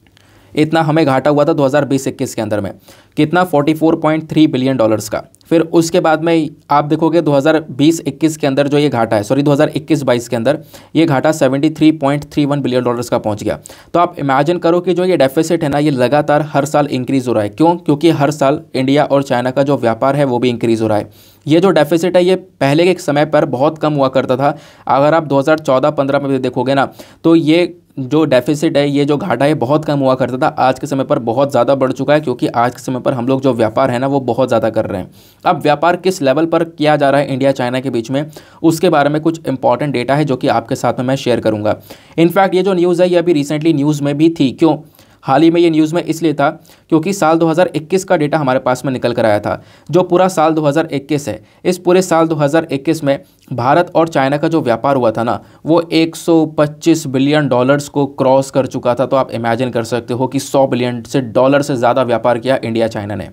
इतना हमें घाटा हुआ था 2020-21 के अंदर में कितना 44.3 बिलियन डॉलर्स का फिर उसके बाद में आप देखोगे 2020-21 के अंदर जो ये घाटा है सॉरी 2021-22 के अंदर ये घाटा 73.31 बिलियन डॉलर्स का पहुंच गया तो आप इमेजिन करो कि जो ये डेफिसिट है ना ये लगातार हर साल इंक्रीज़ हो रहा है क्यों क्योंकि हर साल इंडिया और चाइना का जो व्यापार है वो भी इंक्रीज़ हो रहा है ये जो डेफिसिट है ये पहले के समय पर बहुत कम हुआ करता था अगर आप 2014-15 में भी देखोगे ना तो ये जो डेफिसिट है ये जो घाटा है बहुत कम हुआ करता था आज के समय पर बहुत ज़्यादा बढ़ चुका है क्योंकि आज के समय पर हम लोग जो व्यापार है ना वो बहुत ज़्यादा कर रहे हैं अब व्यापार किस लेवल पर किया जा रहा है इंडिया चाइना के बीच में उसके बारे में कुछ इंपॉर्टेंट डेटा है जो कि आपके साथ में मैं शेयर करूँगा इनफैक्ट ये जो न्यूज़ है ये अभी रिसेंटली न्यूज़ में भी थी क्यों हाल ही में ये न्यूज़ में इसलिए था क्योंकि साल 2021 का डेटा हमारे पास में निकल कर आया था जो पूरा साल 2021 है इस पूरे साल 2021 में भारत और चाइना का जो व्यापार हुआ था ना वो 125 बिलियन डॉलर्स को क्रॉस कर चुका था तो आप इमेजिन कर सकते हो कि 100 बिलियन से डॉलर से ज़्यादा व्यापार किया इंडिया चाइना ने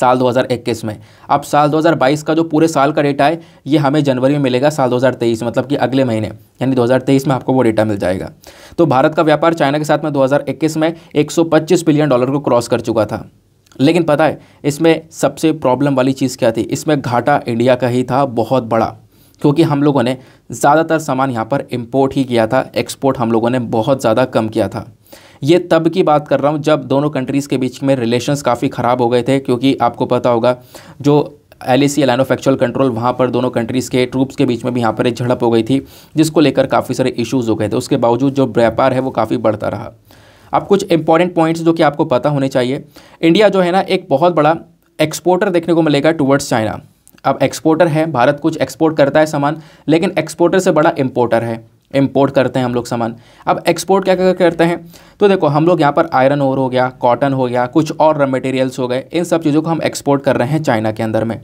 साल 2021 में अब साल 2022 का जो पूरे साल का डेटा है ये हमें जनवरी में मिलेगा साल 2023 मतलब कि अगले महीने यानी 2023 में आपको वो डेटा मिल जाएगा तो भारत का व्यापार चाइना के साथ में 2021 में 125 बिलियन डॉलर को क्रॉस कर चुका था लेकिन पता है इसमें सबसे प्रॉब्लम वाली चीज़ क्या थी इसमें घाटा इंडिया का ही था बहुत बड़ा क्योंकि हम लोगों ने ज़्यादातर सामान यहाँ पर इम्पोर्ट ही किया था एक्सपोर्ट हम लोगों ने बहुत ज़्यादा कम किया था ये तब की बात कर रहा हूँ जब दोनों कंट्रीज़ के बीच में रिलेशंस काफ़ी ख़राब हो गए थे क्योंकि आपको पता होगा जो L A C line of actual control वहाँ पर दोनों कंट्रीज़ के ट्रूप्स के बीच में भी यहाँ पर एक झड़प हो गई थी जिसको लेकर काफ़ी सारे इशूज़ हो गए थे उसके बावजूद जो व्यापार है वो काफ़ी बढ़ता रहा अब कुछ इंपॉर्टेंट पॉइंट्स जो कि आपको पता होने चाहिए इंडिया जो है ना एक बहुत बड़ा एक्सपोर्टर देखने को मिलेगा टूवर्ड्स चाइना अब एक्सपोर्टर है भारत कुछ एक्सपोर्ट करता है सामान लेकिन एक्सपोर्टर से बड़ा इम्पोर्टर है इम्पोर्ट करते हैं हम लोग सामान अब एक्सपोर्ट क्या क्या करते हैं तो देखो हम लोग यहाँ पर आयरन ओर हो गया कॉटन हो गया कुछ और रॉ मटेरियल्स हो गए इन सब चीज़ों को हम एक्सपोर्ट कर रहे हैं चाइना के अंदर में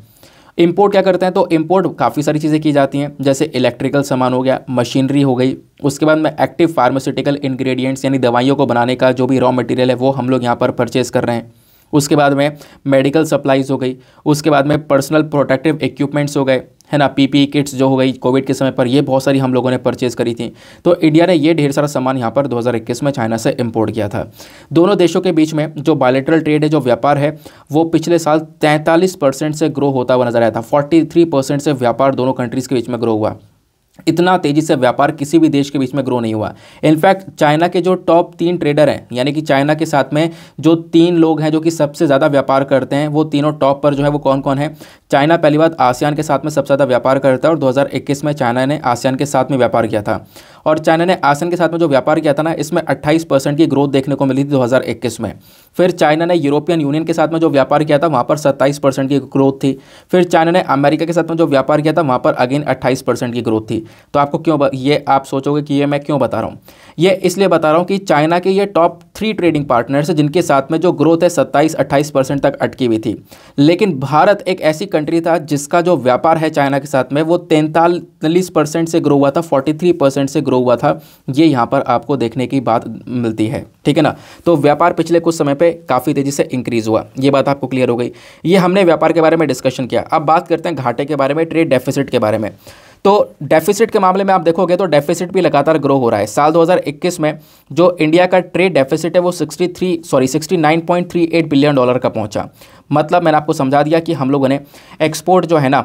इम्पोर्ट क्या करते हैं तो इम्पोर्ट काफ़ी सारी चीज़ें की जाती हैं जैसे इलेक्ट्रिकल सामान हो गया मशीनरी हो गई उसके बाद में एक्टिव फार्मास्यूटिकल इन्ग्रीडियंट्स यानी दवाइयों को बनाने का जो भी रॉ मटेरियल है वो हम लोग यहाँ पर परचेज़ कर रहे हैं उसके बाद में मेडिकल सप्लाइज़ हो गई उसके बाद में पर्सनल प्रोटेक्टिव इक्विपमेंट्स हो गए है ना पीपी किट्स e जो हो गई कोविड के समय पर ये बहुत सारी हम लोगों ने परचेज़ करी थी तो इंडिया ने ये ढेर सारा सामान यहाँ पर 2021 में चाइना से इम्पोर्ट किया था दोनों देशों के बीच में जो बायोलेटरल ट्रेड है जो व्यापार है वो पिछले साल तैंतालीस परसेंट से ग्रो होता हुआ नजर आया था फोर्टी थ्री परसेंट से व्यापार दोनों कंट्रीज़ के बीच में ग्रो हुआ इतना तेज़ी से व्यापार किसी भी देश के बीच में ग्रो नहीं हुआ इनफैक्ट चाइना के जो टॉप तीन ट्रेडर हैं यानी कि चाइना के साथ में जो तीन लोग हैं जो कि सबसे ज़्यादा व्यापार करते हैं वो तीनों टॉप पर जो है वो कौन कौन है चाइना पहली बार आसियान के साथ में सबसे ज़्यादा व्यापार करता है और 2021 में चाइना ने आसियान के साथ में व्यापार किया था और चाइना ने आसियान के साथ में जो व्यापार किया था ना इसमें 28 परसेंट की ग्रोथ देखने को मिली थी 2021 में फिर चाइना ने यूरोपियन यूनियन के साथ में जो व्यापार किया था वहाँ पर सत्ताईस परसेंट की ग्रोथ थी फिर चाइना ने अमेरिका के साथ में जो व्यापार किया था वहाँ पर अगेन अट्ठाईस की ग्रोथ थी तो आपको क्यों ये आप सोचोगे कि ये मैं क्यों बता रहा हूँ ये इसलिए बता रहा हूँ कि चाइना के ये टॉप थ्री ट्रेडिंग पार्टनर्स हैं जिनके साथ में जो ग्रोथ है 27-28 परसेंट तक अटकी हुई थी लेकिन भारत एक ऐसी कंट्री था जिसका जो व्यापार है चाइना के साथ में वो तैंतालीस परसेंट से ग्रो हुआ था 43 परसेंट से ग्रो हुआ था ये यहाँ पर आपको देखने की बात मिलती है ठीक है ना तो व्यापार पिछले कुछ समय पर काफ़ी तेज़ी से इंक्रीज़ हुआ ये बात आपको क्लियर हो गई ये हमने व्यापार के बारे में डिस्कशन किया अब बात करते हैं घाटे के बारे में ट्रेड डेफिसिट के बारे में तो डेफिसिट के मामले में आप देखोगे तो डेफिसिट भी लगातार ग्रो हो रहा है साल 2021 में जो इंडिया का ट्रेड डेफिसिट है वो 63 सॉरी 69.38 बिलियन डॉलर का पहुंचा मतलब मैंने आपको समझा दिया कि हम लोगों ने एक्सपोर्ट जो है ना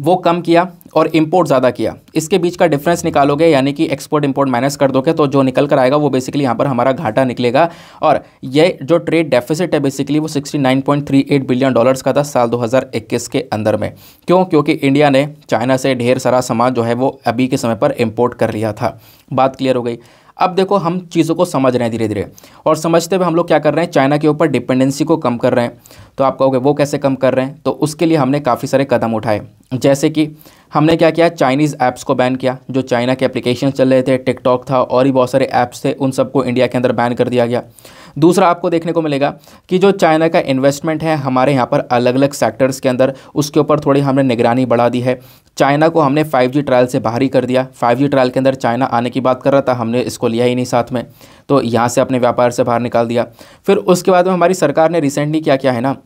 वो कम किया और इंपोर्ट ज़्यादा किया इसके बीच का डिफरेंस निकालोगे यानी कि एक्सपोर्ट इंपोर्ट माइनस कर दोगे तो जो निकल कर आएगा वो बेसिकली यहाँ पर हमारा घाटा निकलेगा और ये जो ट्रेड डेफिसिट है बेसिकली वो 69.38 बिलियन डॉलर्स का था साल 2021 के अंदर में क्यों क्योंकि इंडिया ने चाइना से ढेर सारा सामान जो है वो अभी के समय पर इम्पोर्ट कर लिया था बात क्लियर हो गई अब देखो हम चीज़ों को समझ रहे हैं धीरे धीरे और समझते हुए हम लोग क्या कर रहे हैं चाइना के ऊपर डिपेंडेंसी को कम कर रहे हैं तो आप कहोगे वो कैसे कम कर रहे हैं तो उसके लिए हमने काफ़ी सारे कदम उठाए जैसे कि हमने क्या किया चाइनीज़ ऐप्स को बैन किया जो चाइना के एप्लीकेशन चल रहे थे टिकटॉक था और भी बहुत सारे ऐप्स थे उन सबको इंडिया के अंदर बैन कर दिया गया दूसरा आपको देखने को मिलेगा कि जो चाइना का इन्वेस्टमेंट है हमारे यहाँ पर अलग अलग सेक्टर्स के अंदर उसके ऊपर थोड़ी हमने निगरानी बढ़ा दी है चाइना को हमने 5G ट्रायल से बाहर ही कर दिया 5G ट्रायल के अंदर चाइना आने की बात कर रहा था हमने इसको लिया ही नहीं साथ में तो यहाँ से अपने व्यापार से बाहर निकाल दिया फिर उसके बाद में हमारी सरकार ने रिसेंटली क्या क्या है ना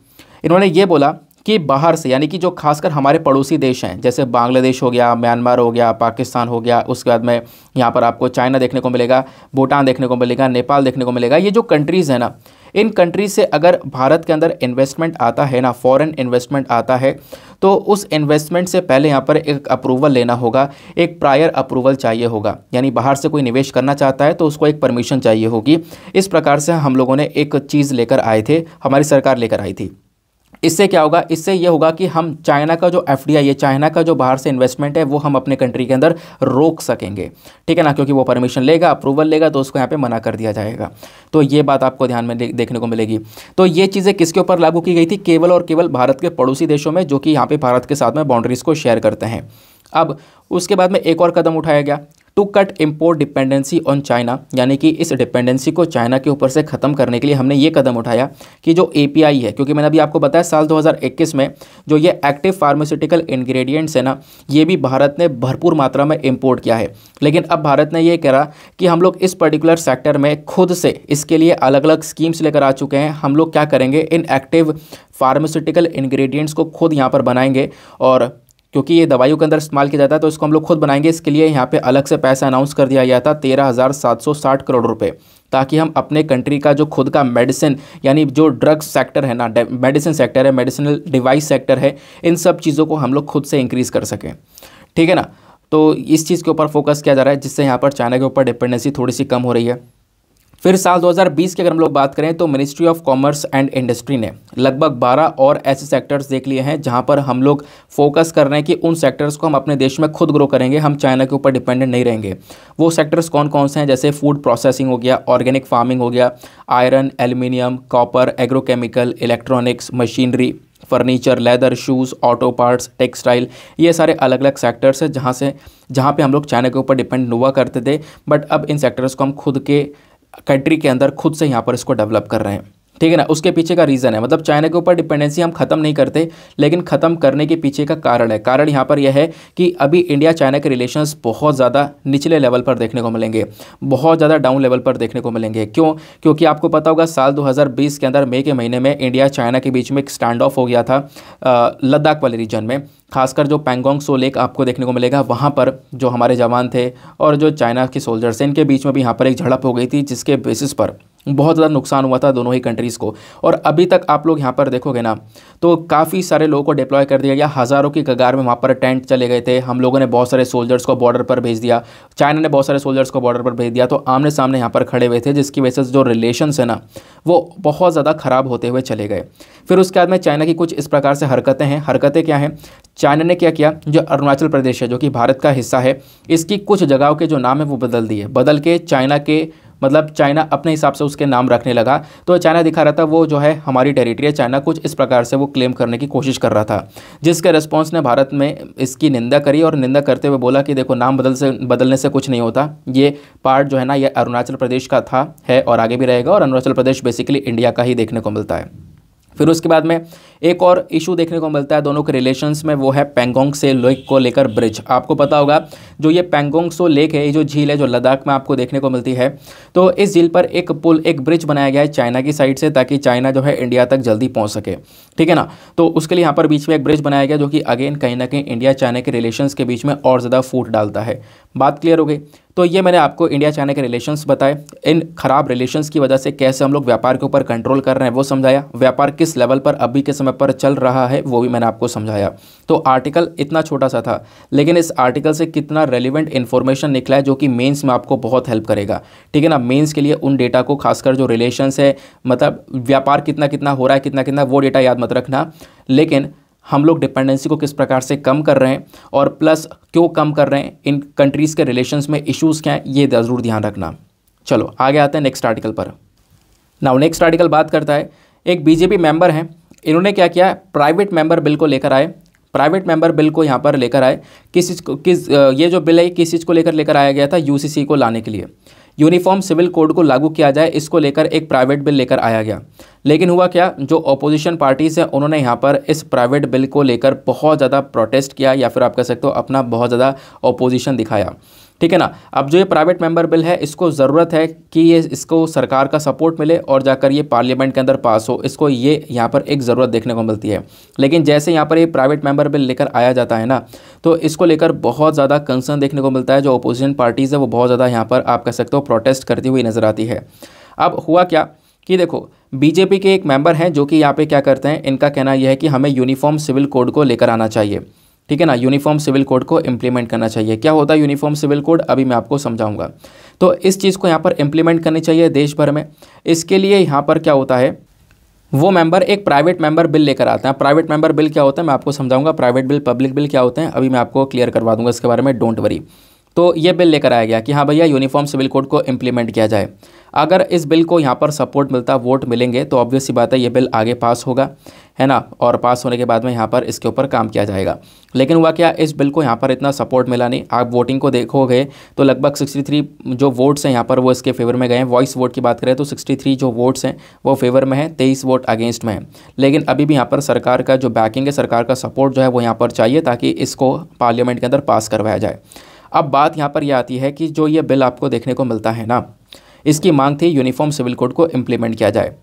इन्होंने ये बोला कि बाहर से यानी कि जो खासकर हमारे पड़ोसी देश हैं जैसे बांग्लादेश हो गया म्यांमार हो गया पाकिस्तान हो गया उसके बाद में यहाँ पर आपको चाइना देखने को मिलेगा भूटान देखने को मिलेगा नेपाल देखने को मिलेगा ये जो कंट्रीज़ हैं ना इन कंट्रीज से अगर भारत के अंदर इन्वेस्टमेंट आता है ना फॉरेन इन्वेस्टमेंट आता है तो उस इन्वेस्टमेंट से पहले यहाँ पर एक अप्रूवल लेना होगा एक प्रायर अप्रूवल चाहिए होगा यानी बाहर से कोई निवेश करना चाहता है तो उसको एक परमिशन चाहिए होगी इस प्रकार से हम लोगों ने एक चीज़ लेकर आए थे हमारी सरकार लेकर आई थी इससे क्या होगा इससे ये होगा कि हम चाइना का जो एफ है चाइना का जो बाहर से इन्वेस्टमेंट है वो हम अपने कंट्री के अंदर रोक सकेंगे ठीक है ना क्योंकि वो परमिशन लेगा अप्रूवल लेगा तो उसको यहाँ पे मना कर दिया जाएगा तो ये बात आपको ध्यान में देखने को मिलेगी तो ये चीज़ें किसके ऊपर लागू की गई थी केवल और केवल भारत के पड़ोसी देशों में जो कि यहाँ पर भारत के साथ में बाउंड्रीज़ को शेयर करते हैं अब उसके बाद में एक और कदम उठाया गया to cut import dependency on China यानी कि इस डिपेंडेंसी को चाइना के ऊपर से ख़त्म करने के लिए हमने ये कदम उठाया कि जो ए है क्योंकि मैंने अभी आपको बताया साल 2021 में जो ये एक्टिव फार्मास्यूटिकल इन्ग्रीडियंट्स है ना ये भी भारत ने भरपूर मात्रा में इम्पोर्ट किया है लेकिन अब भारत ने यह करा कि हम लोग इस पर्टिकुलर सेक्टर में खुद से इसके लिए अलग अलग स्कीम्स लेकर आ चुके हैं हम लोग क्या करेंगे इन एक्टिव फार्मास्यूटिकल इन्ग्रीडियंट्स को खुद यहाँ पर बनाएंगे और क्योंकि ये दवाइयों के अंदर इस्तेमाल किया जाता है तो इसको हम लोग खुद बनाएंगे इसके लिए यहाँ पे अलग से पैसा अनाउंस कर दिया गया था तेरह हज़ार सात सौ साठ करोड़ रुपये ताकि हम अपने कंट्री का जो खुद का मेडिसिन यानी जो ड्रग्स सेक्टर है ना मेडिसिन सेक्टर है मेडिसिनल डिवाइस सेक्टर है इन सब चीज़ों को हम लोग खुद से इंक्रीज़ कर सकें ठीक है ना तो इस चीज़ के ऊपर फोकस किया जा रहा है जिससे यहाँ पर चाइना के ऊपर डिपेंडेंसी थोड़ी सी कम हो रही है फिर साल 2020 की अगर हम लोग बात करें तो Ministry of Commerce and Industry ने लगभग 12 और ऐसे सेक्टर्स देख लिए हैं जहां पर हम लोग फोकस कर रहे हैं कि उन सेक्टर्स को हम अपने देश में खुद ग्रो करेंगे हम चाइना के ऊपर डिपेंडेंट नहीं रहेंगे वो सेक्टर्स कौन कौन से हैं जैसे फूड प्रोसेसिंग हो गया ऑर्गेनिक फार्मिंग हो गया iron aluminium copper agrochemical electronics machinery furniture leather shoes auto parts textile ये सारे अलग अलग सेक्टर्स हैं जहाँ से जहाँ पे हम लोग चाइना के ऊपर डिपेंड हुआ करते थे बट अब इन सेक्टर्स को हम खुद के कंट्री के अंदर खुद से यहाँ पर इसको डेवलप कर रहे हैं ठीक है ना उसके पीछे का रीज़न है मतलब चाइना के ऊपर डिपेंडेंसी हम खत्म नहीं करते लेकिन ख़त्म करने के पीछे का कारण है कारण यहाँ पर यह है कि अभी इंडिया चाइना के रिलेशंस बहुत ज़्यादा निचले लेवल पर देखने को मिलेंगे बहुत ज़्यादा डाउन लेवल पर देखने को मिलेंगे क्यों क्योंकि आपको पता होगा साल दो के अंदर मई के महीने में इंडिया चाइना के बीच में एक स्टैंड ऑफ हो गया था लद्दाख वाले रीजन में खासकर जो पैंगोंग सो लेक आपको देखने को मिलेगा वहाँ पर जो हमारे जवान थे और जो चाइना के सोल्जर्स हैं इनके बीच में भी यहाँ पर एक झड़प हो गई थी जिसके बेसिस पर बहुत ज़्यादा नुकसान हुआ था दोनों ही कंट्रीज़ को और अभी तक आप लोग यहाँ पर देखोगे ना तो काफ़ी सारे लोगों को डिप्लॉय कर दिया गया हज़ारों की कगार में वहाँ पर टेंट चले गए थे हम लोगों ने बहुत सारे सोल्जर्स को बॉर्डर पर भेज दिया चाइना ने बहुत सारे सोल्जर्स को बॉर्डर पर भेज दिया तो आमने सामने यहाँ पर खड़े हुए थे जिसकी वजह से जो रिलेशन है ना वो बहुत ज़्यादा ख़राब होते हुए चले गए फिर उसके बाद में चाइना की कुछ इस प्रकार से हरकतें हैं हरकतें क्या हैं चाइना ने क्या किया जो अरुणाचल प्रदेश है जो कि भारत का हिस्सा है इसकी कुछ जगहों के जो नाम है वो बदल दिए बदल के चाइना के मतलब चाइना अपने हिसाब से उसके नाम रखने लगा तो चाइना दिखा रहा था वो जो है हमारी टेरिटरी है चाइना कुछ इस प्रकार से वो क्लेम करने की कोशिश कर रहा था जिसके रिस्पॉन्स ने भारत में इसकी निंदा करी और निंदा करते हुए बोला कि देखो नाम बदल से बदलने से कुछ नहीं होता ये पार्ट जो है ना ये अरुणाचल प्रदेश का था है और आगे भी रहेगा और अरुणाचल प्रदेश बेसिकली इंडिया का ही देखने को मिलता है फिर उसके बाद में एक और इशू देखने को मिलता है दोनों के रिलेशन में वो है पेंगोंग से लेक को लेकर ब्रिज आपको पता होगा जो ये पेंगोंग सो लेक है ये जो झील है जो लद्दाख में आपको देखने को मिलती है तो इस झील पर एक पुल एक ब्रिज बनाया गया है चाइना की साइड से ताकि चाइना जो है इंडिया तक जल्दी पहुँच सके ठीक है ना तो उसके लिए यहाँ पर बीच में एक ब्रिज बनाया गया जो कि अगेन कहीं ना कहीं इंडिया चाइना के रिलेशन के बीच में और ज़्यादा फूट डालता है बात क्लियर हो गई तो ये मैंने आपको इंडिया चाइना के रिलेशंस बताए इन खराब रिलेशंस की वजह से कैसे हम लोग व्यापार के ऊपर कंट्रोल कर रहे हैं वो समझाया व्यापार किस लेवल पर अभी के समय समय पर चल रहा है वो भी मैंने आपको समझाया तो आर्टिकल इतना छोटा सा था लेकिन इस आर्टिकल से कितना रेलिवेंट इन्फॉर्मेशन निकला है जो कि मेंस में आपको बहुत हेल्प करेगा ठीक है ना मेंस के लिए उन डेटा को खासकर जो रिलेशंस है मतलब व्यापार कितना कितना हो रहा है कितना कितना वो डेटा याद मत रखना लेकिन हम लोग डिपेंडेंसी को किस प्रकार से कम कर रहे हैं और प्लस क्यों कम कर रहे हैं इन कंट्रीज़ के रिलेशंस में इश्यूज़ क्या हैं ये ज़रूर ध्यान रखना चलो आगे आते हैं नेक्स्ट आर्टिकल पर नाउ नेक्स्ट आर्टिकल बात करता है एक बीजेपी मेंबर हैं इन्होंने क्या किया प्राइवेट मेंबर बिल को लेकर आए प्राइवेट मेंबर बिल को यहाँ पर लेकर आए किस चीज़ को किस ये जो बिल है किस चीज़ को लेकर लेकर आया गया था यूसीसी को लाने के लिए यूनिफॉर्म सिविल कोड को लागू किया जाए इसको लेकर एक प्राइवेट बिल लेकर आया गया लेकिन हुआ क्या जो अपोजिशन पार्टीज़ हैं उन्होंने यहाँ पर इस प्राइवेट बिल को लेकर बहुत ज़्यादा प्रोटेस्ट किया या फिर आप कह सकते हो अपना बहुत ज़्यादा अपोजिशन दिखाया ठीक है ना अब जो ये प्राइवेट मेंबर बिल है इसको ज़रूरत है कि ये इसको सरकार का सपोर्ट मिले और जाकर ये पार्लियामेंट के अंदर पास हो इसको ये यहाँ पर एक ज़रूरत देखने को मिलती है लेकिन जैसे यहाँ पर ये प्राइवेट मेंबर बिल लेकर आया जाता है ना तो इसको लेकर बहुत ज़्यादा कंसर्न देखने को मिलता है जो अपोजिशन पार्टीज़ है वो बहुत ज़्यादा यहाँ पर आप कह सकते हो प्रोटेस्ट करती हुई नज़र आती है अब हुआ क्या कि देखो बीजेपी के एक मेंबर हैं जो कि यहाँ पे क्या करते हैं इनका कहना यह है कि हमें यूनिफॉर्म सिविल कोड को लेकर आना चाहिए ठीक है ना यूनिफॉर्म सिविल कोड को इम्प्लीमेंट करना चाहिए क्या होता है यूनिफॉर्म सिविल कोड अभी मैं आपको समझाऊंगा तो इस चीज़ को यहाँ पर इम्प्लीमेंट करनी चाहिए देश भर में इसके लिए यहाँ पर क्या होता है वो मेंबर एक प्राइवेट मेंबर बिल लेकर आते हैं प्राइवेट मेंबर बिल क्या होता है मैं आपको समझाऊंगा प्राइवेट बिल पब्लिक बिल क्या होते हैं अभी मैं आपको क्लियर करवा दूंगा इसके बारे में डोंट वरी तो ये बिल लेकर आया गया कि हाँ भैया यूनिफॉर्म सिविल कोड को इम्प्लीमेंट किया जाए अगर इस बिल को यहाँ पर सपोर्ट मिलता वोट मिलेंगे तो ऑब्वियस सी बात है ये बिल आगे पास होगा है ना और पास होने के बाद में यहाँ पर इसके ऊपर काम किया जाएगा लेकिन हुआ क्या इस बिल को यहाँ पर इतना सपोर्ट मिला नहीं आप वोटिंग को देखोगे तो लगभग 63 जो वोट्स हैं यहाँ पर वो इसके फेवर में गए हैं वॉइस वोट की बात करें तो 63 जो वोट्स हैं वो फेवर में हैं तेईस वोट अगेंस्ट में हैं लेकिन अभी भी यहाँ पर सरकार का जो बैकिंग है सरकार का सपोर्ट जो है वो यहाँ पर चाहिए ताकि इसको पार्लियामेंट के अंदर पास करवाया जाए अब बात यहाँ पर यह आती है कि जो ये बिल आपको देखने को मिलता है ना इसकी मांग थी यूनिफॉर्म सिविल कोड को इम्प्लीमेंट किया जाए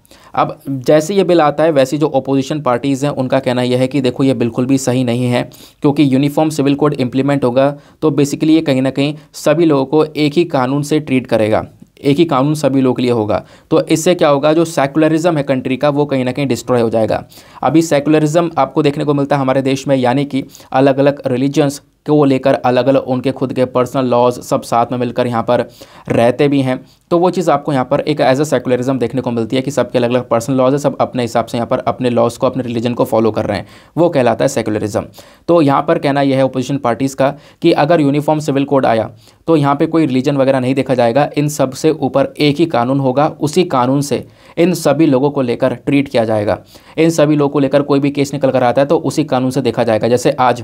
अब जैसे ये बिल आता है वैसे जो अपोजिशन पार्टीज़ हैं उनका कहना यह है कि देखो ये बिल्कुल भी सही नहीं है क्योंकि यूनिफॉर्म सिविल कोड इम्प्लीमेंट होगा तो बेसिकली ये कहीं ना कहीं सभी लोगों को एक ही कानून से ट्रीट करेगा एक ही कानून सभी लोग के लिए होगा तो इससे क्या होगा जो सेकुलरिज्म है कंट्री का वो कहीं ना कहीं डिस्ट्रॉय हो जाएगा अभी सेकुलरिज्म आपको देखने को मिलता है हमारे देश में यानी कि अलग अलग रिलीजन्स को लेकर अलग अलग उनके खुद के पर्सनल लॉज सब साथ में मिलकर यहाँ पर रहते भी हैं तो वो चीज़ आपको यहाँ पर एक एज अ सेकुलरिज्म देखने को मिलती है कि सबके अलग अलग पर्सनल लॉज है सब अपने हिसाब से यहाँ पर अपने लॉज को अपने रिलीजन को फॉलो कर रहे हैं वो कहलाता है सेकुलरिज्म तो यहाँ पर कहना यह है अपोजिशन पार्टीज़ का कि अगर यूनिफॉर्म सिविल कोड आया तो यहाँ पर कोई रिलीजन वगैरह नहीं देखा जाएगा इन सब से ऊपर एक ही कानून होगा उसी कानून से इन सभी लोगों को लेकर ट्रीट किया जाएगा इन सभी लोगों को लेकर कोई भी केस निकल कर आता है तो उसी कानून से देखा जाएगा जैसे आज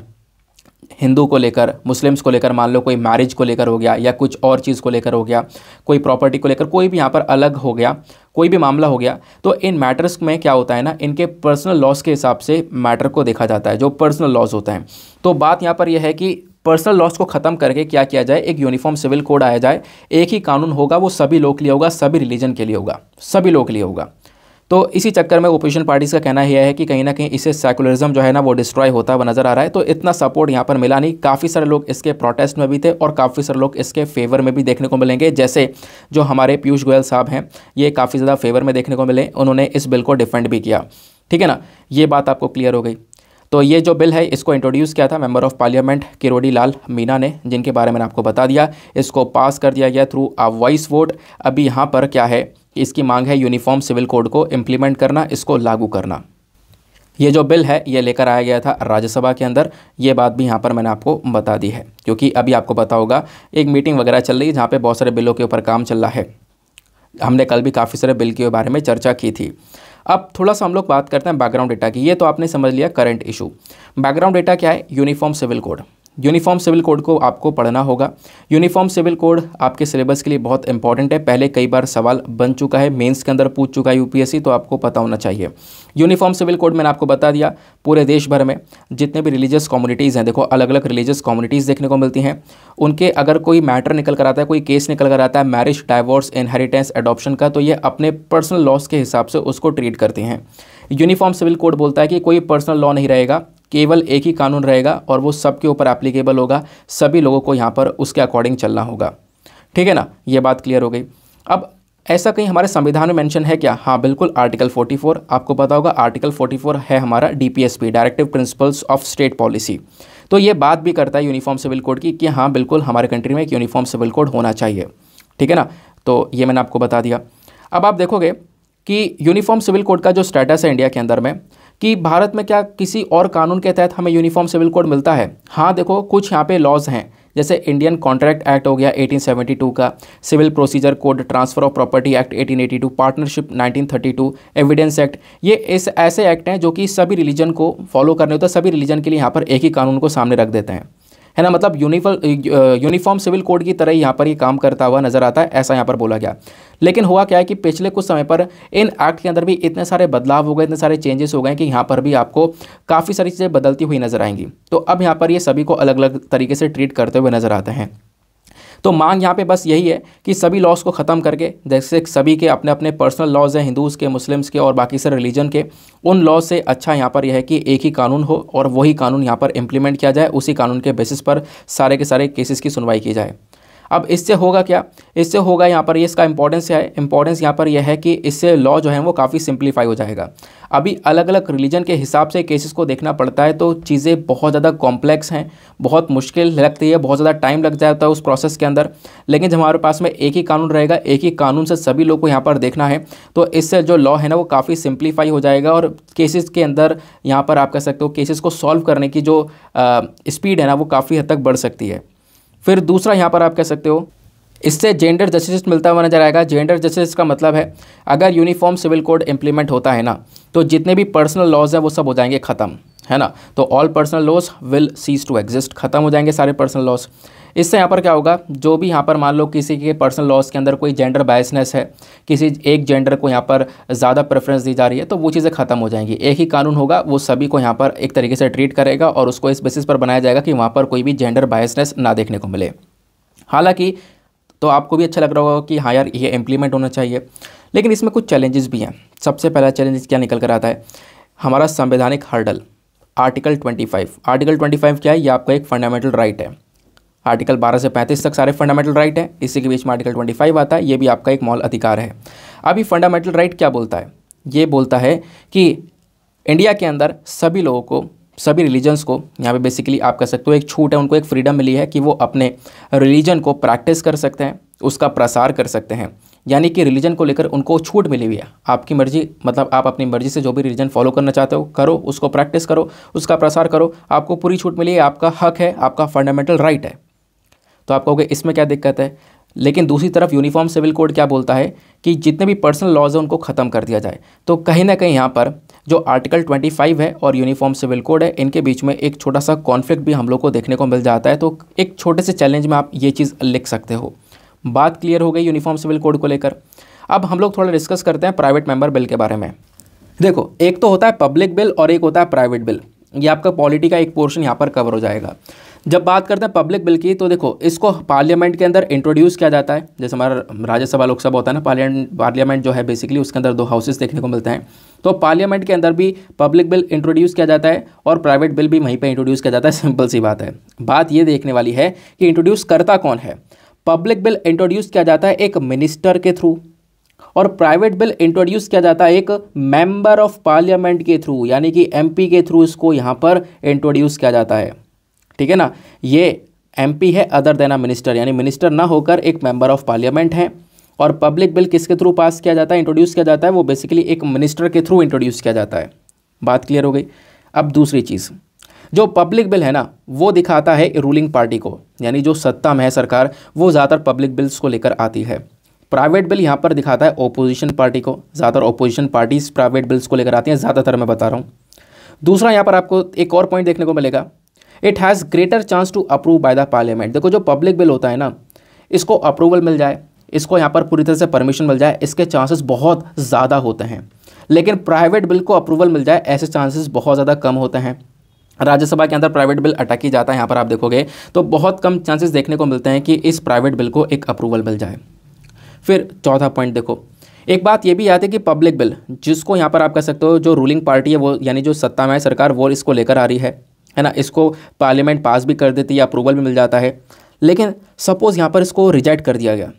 हिंदू को लेकर मुस्लिम्स को लेकर मान लो कोई मैरिज को लेकर हो गया या कुछ और चीज़ को लेकर हो गया कोई प्रॉपर्टी को लेकर कोई भी यहाँ पर अलग हो गया कोई भी मामला हो गया तो इन मैटर्स में क्या होता है ना इनके पर्सनल लॉस के हिसाब से मैटर को देखा जाता है जो पर्सनल लॉस होता है तो बात यहाँ पर यह है कि पर्सनल लॉस को ख़त्म करके क्या किया जाए एक यूनिफॉर्म सिविल कोड आया जाए एक ही कानून होगा वो सभी लोग के लिए होगा सभी रिलीजन के लिए होगा सभी लोग के लिए होगा तो इसी चक्कर में ओपोजिशन पार्टीज़ का कहना यह है कि कहीं ना कहीं इसे सेकुलरिज्म जो है ना वो डिस्ट्रॉय होता हुआ नज़र आ रहा है तो इतना सपोर्ट यहाँ पर मिला नहीं काफ़ी सारे लोग इसके प्रोटेस्ट में भी थे और काफ़ी सारे लोग इसके फेवर में भी देखने को मिलेंगे जैसे जो हमारे पीयूष गोयल साहब हैं ये काफ़ी ज़्यादा फेवर में देखने को मिले उन्होंने इस बिल को डिफेंड भी किया ठीक है ना ये बात आपको क्लियर हो गई तो ये जो बिल है इसको इंट्रोड्यूस किया था member of parliament Kirodi Lal Meena ने जिनके बारे में आपको बता दिया इसको पास कर दिया गया थ्रू आ वॉइस वोट अभी यहाँ पर क्या है इसकी मांग है यूनिफॉर्म सिविल कोड को इम्प्लीमेंट करना इसको लागू करना ये जो बिल है ये लेकर आया गया था राज्यसभा के अंदर ये बात भी यहाँ पर मैंने आपको बता दी है क्योंकि अभी आपको पता होगा एक मीटिंग वगैरह चल रही है जहाँ पर बहुत सारे बिलों के ऊपर काम चल रहा है हमने कल भी काफ़ी सारे बिल के बारे में चर्चा की थी अब थोड़ा सा हम लोग बात करते हैं बैकग्राउंड डेटा की ये तो आपने समझ लिया करंट इशू बैकग्राउंड डेटा क्या है uniform civil code uniform civil code को आपको पढ़ना होगा यूनिफॉर्म सिविल कोड आपके सिलेबस के लिए बहुत इंपॉर्टेंट है पहले कई बार सवाल बन चुका है मेंस के अंदर पूछ चुका है यूपीएससी तो आपको पता होना चाहिए यूनिफॉर्म सिविल कोड मैंने आपको बता दिया पूरे देश भर में जितने भी रिलीजियस कम्युनिटीज़ हैं देखो अलग अलग रिलीजियस कम्युनिटीज़ देखने को मिलती हैं उनके अगर कोई मैटर निकल कर आता है कोई केस निकल कर आता है मैरिज डाइवोर्स इनहेरिटेंस एडॉप्शन का तो ये अपने पर्सनल लॉस के हिसाब से उसको ट्रीट करती हैं यूनिफॉर्म सिविल कोड बोलता है कि कोई पर्सनल लॉ नहीं रहेगा केवल एक ही कानून रहेगा और वो सबके ऊपर एप्लीकेबल होगा सभी लोगों को यहाँ पर उसके अकॉर्डिंग चलना होगा ठीक है ना ये बात क्लियर हो गई अब ऐसा कहीं हमारे संविधान में मेंशन है क्या हाँ बिल्कुल आर्टिकल 44 आपको पता होगा आर्टिकल 44 है हमारा DPSP directive principles of state policy तो ये बात भी करता है यूनिफॉर्म सिविल कोड की कि हाँ बिल्कुल हमारे कंट्री में एक यूनिफॉर्म सिविल कोड होना चाहिए ठीक है ना तो ये मैंने आपको बता दिया अब आप देखोगे कि यूनिफॉर्म सिविल कोड का जो स्टेटस है इंडिया के अंदर में कि भारत में क्या किसी और कानून के तहत हमें यूनिफॉर्म सिविल कोड मिलता है हाँ देखो कुछ यहाँ पे लॉज हैं जैसे इंडियन कॉन्ट्रैक्ट एक्ट हो गया 1872 का civil procedure code transfer of property act 1882 partnership 1932 evidence act ये इस ऐसे एक्ट हैं जो कि सभी रिलीजन को फॉलो करने होते हैं सभी रिलीजन के लिए यहाँ पर एक ही कानून को सामने रख देते हैं है ना मतलब यूनिफॉर्म सिविल कोड की तरह यहाँ पर ये काम करता हुआ नजर आता है ऐसा यहाँ पर बोला गया लेकिन हुआ क्या है कि पिछले कुछ समय पर इन एक्ट के अंदर भी इतने सारे बदलाव हो गए इतने सारे चेंजेस हो गए कि यहाँ पर भी आपको काफ़ी सारी चीज़ें बदलती हुई नजर आएंगी तो अब यहाँ पर ये सभी को अलग अलग तरीके से ट्रीट करते हुए नजर आते हैं तो मांग यहाँ पे बस यही है कि सभी लॉज को ख़त्म करके जैसे सभी के अपने अपने पर्सनल लॉज हैं हिंदूज़ के मुस्लिम्स के और बाकी से रिलीजन के उन लॉज से अच्छा यहाँ पर यह है कि एक ही कानून हो और वही कानून यहाँ पर इम्प्लीमेंट किया जाए उसी कानून के बेसिस पर सारे के सारे केसेस की सुनवाई की जाए अब इससे होगा क्या इससे होगा यहाँ पर ये इसका इंपॉर्टेंस है इंपॉर्टेंस यहाँ पर यह है कि इससे लॉ जो है वो काफ़ी सिंप्लीफाई हो जाएगा अभी अलग अलग रिलीजन के हिसाब से केसेस को देखना पड़ता है तो चीज़ें बहुत ज़्यादा कॉम्प्लेक्स हैं बहुत मुश्किल लगती है बहुत ज़्यादा टाइम लग जाता है उस प्रोसेस के अंदर लेकिन जब हमारे पास में एक ही कानून रहेगा एक ही कानून से सभी लोग को यहाँ पर देखना है तो इससे जो लॉ है ना वो काफ़ी सिंप्लीफाई हो जाएगा और केसेस के अंदर यहाँ पर आप कह सकते हो केसेस को सॉल्व करने की जो स्पीड है ना वो काफ़ी हद तक बढ़ सकती है फिर दूसरा यहाँ पर आप कह सकते हो इससे जेंडर जस्टिस मिलता हुआ नजर आएगा जेंडर जस्टिस का मतलब है अगर यूनिफॉर्म सिविल कोड इंप्लीमेंट होता है ना तो जितने भी पर्सनल लॉज हैं वो सब हो जाएंगे ख़त्म है ना तो all personal laws will cease to exist खत्म हो जाएंगे सारे पर्सनल लॉस इससे यहाँ पर क्या होगा जो भी यहाँ पर मान लो किसी के पर्सनल लॉस के अंदर कोई जेंडर बायसनेस है किसी एक जेंडर को यहाँ पर ज़्यादा प्रेफरेंस दी जा रही है तो वो चीज़ें ख़त्म हो जाएंगी एक ही कानून होगा वो सभी को यहाँ पर एक तरीके से ट्रीट करेगा और उसको इस बेसिस पर बनाया जाएगा कि वहाँ पर कोई भी जेंडर बायसनेस ना देखने को मिले हालाँकि तो आपको भी अच्छा लग रहा होगा कि हाँ यार ये इम्प्लीमेंट होना चाहिए लेकिन इसमें कुछ चैलेंजेस भी हैं सबसे पहला चैलेंज क्या निकल कर आता है हमारा संवैधानिक हर्डल आर्टिकल 25 आर्टिकल 25 क्या है ये आपका एक फंडामेंटल राइट right है आर्टिकल 12 से 35 तक सारे फंडामेंटल राइट हैं इसी के बीच में आर्टिकल 25 आता है ये भी आपका एक मौल अधिकार है अभी फंडामेंटल राइट क्या बोलता है ये बोलता है कि इंडिया के अंदर सभी लोगों को सभी रिलीजन्स को यहाँ पे बेसिकली आप कह सकते हो एक छूट है उनको एक फ्रीडम मिली है कि वो अपने रिलीजन को प्रैक्टिस कर सकते हैं उसका प्रसार कर सकते हैं यानी कि रिलीजन को लेकर उनको छूट मिली हुई है आपकी मर्जी मतलब आप अपनी मर्जी से जो भी रिलीजन फॉलो करना चाहते हो करो उसको प्रैक्टिस करो उसका प्रसार करो आपको पूरी छूट मिली है आपका हक है आपका फंडामेंटल राइट है तो आप कहोगे इसमें क्या दिक्कत है लेकिन दूसरी तरफ यूनिफॉर्म सिविल कोड क्या बोलता है कि जितने भी पर्सनल लॉज हैं उनको ख़त्म कर दिया जाए तो कहीं ना कहीं यहाँ पर जो आर्टिकल 25 है और यूनिफॉर्म सिविल कोड है इनके बीच में एक छोटा सा कॉन्फ्लिक्ट भी हम लोग को देखने को मिल जाता है तो एक छोटे से चैलेंज में आप ये चीज़ लिख सकते हो बात क्लियर हो गई यूनिफॉर्म सिविल कोड को लेकर अब हम लोग थोड़ा डिस्कस करते हैं प्राइवेट मेंबर बिल के बारे में देखो एक तो होता है पब्लिक बिल और एक होता है प्राइवेट बिल ये आपका पॉलिटी का एक पोर्शन यहाँ पर कवर हो जाएगा जब बात करते हैं पब्लिक बिल की तो देखो इसको पार्लियामेंट के अंदर इंट्रोड्यूस किया जाता है जैसे हमारा राज्यसभा लोकसभा होता है ना पार्लियामेंट पार्लियामेंट जो है बेसिकली उसके अंदर दो हाउसेस देखने को मिलते हैं तो पार्लियामेंट के अंदर भी पब्लिक बिल इंट्रोड्यूस किया जाता है और प्राइवेट बिल भी वहीं पर इंट्रोड्यूस किया जाता है सिंपल सी बात है बात ये देखने वाली है कि इंट्रोड्यूस करता कौन है पब्लिक बिल इंट्रोड्यूस किया जाता है एक मिनिस्टर के थ्रू और प्राइवेट बिल इंट्रोड्यूस किया जाता है एक मेंबर ऑफ पार्लियामेंट के थ्रू यानी कि एमपी के थ्रू इसको यहाँ पर इंट्रोड्यूस किया जाता है ठीक है ना ये एमपी है अदर देना मिनिस्टर यानी मिनिस्टर ना होकर एक मेंबर ऑफ पार्लियामेंट है और पब्लिक बिल किसके थ्रू पास किया जाता है इंट्रोड्यूस किया जाता है वो बेसिकली एक मिनिस्टर के थ्रू इंट्रोड्यूस किया जाता है बात क्लियर हो गई अब दूसरी चीज़ जो पब्लिक बिल है ना वो दिखाता है रूलिंग पार्टी को यानी जो सत्ता में है सरकार वो ज़्यादातर पब्लिक बिल्स को लेकर आती है प्राइवेट बिल यहाँ पर दिखाता है ओपोजिशन पार्टी को ज़्यादातर ओपोजिशन पार्टीज प्राइवेट बिल्स को लेकर आती हैं ज़्यादातर मैं बता रहा हूँ दूसरा यहाँ पर आपको एक और पॉइंट देखने को मिलेगा it has greater chance to approve by the parliament देखो जो पब्लिक बिल होता है ना इसको अप्रूवल मिल जाए इसको यहाँ पर पूरी तरह से परमिशन मिल जाए इसके चांसेस बहुत ज़्यादा होते हैं लेकिन प्राइवेट बिल को अप्रूवल मिल जाए ऐसे चांसेस बहुत ज़्यादा कम होते हैं राज्यसभा के अंदर प्राइवेट बिल अटक ही जाता है यहाँ पर आप देखोगे तो बहुत कम चांसेस देखने को मिलते हैं कि इस प्राइवेट बिल को एक अप्रूवल मिल जाए फिर चौथा पॉइंट देखो एक बात ये भी याद है कि पब्लिक बिल जिसको यहाँ पर आप कह सकते हो जो रूलिंग पार्टी है वो यानी जो सत्ता में है सरकार वो इसको लेकर आ रही है है ना इसको पार्लियामेंट पास भी कर देती है अप्रूवल भी मिल जाता है लेकिन सपोज़ यहाँ पर इसको रिजेक्ट कर दिया गया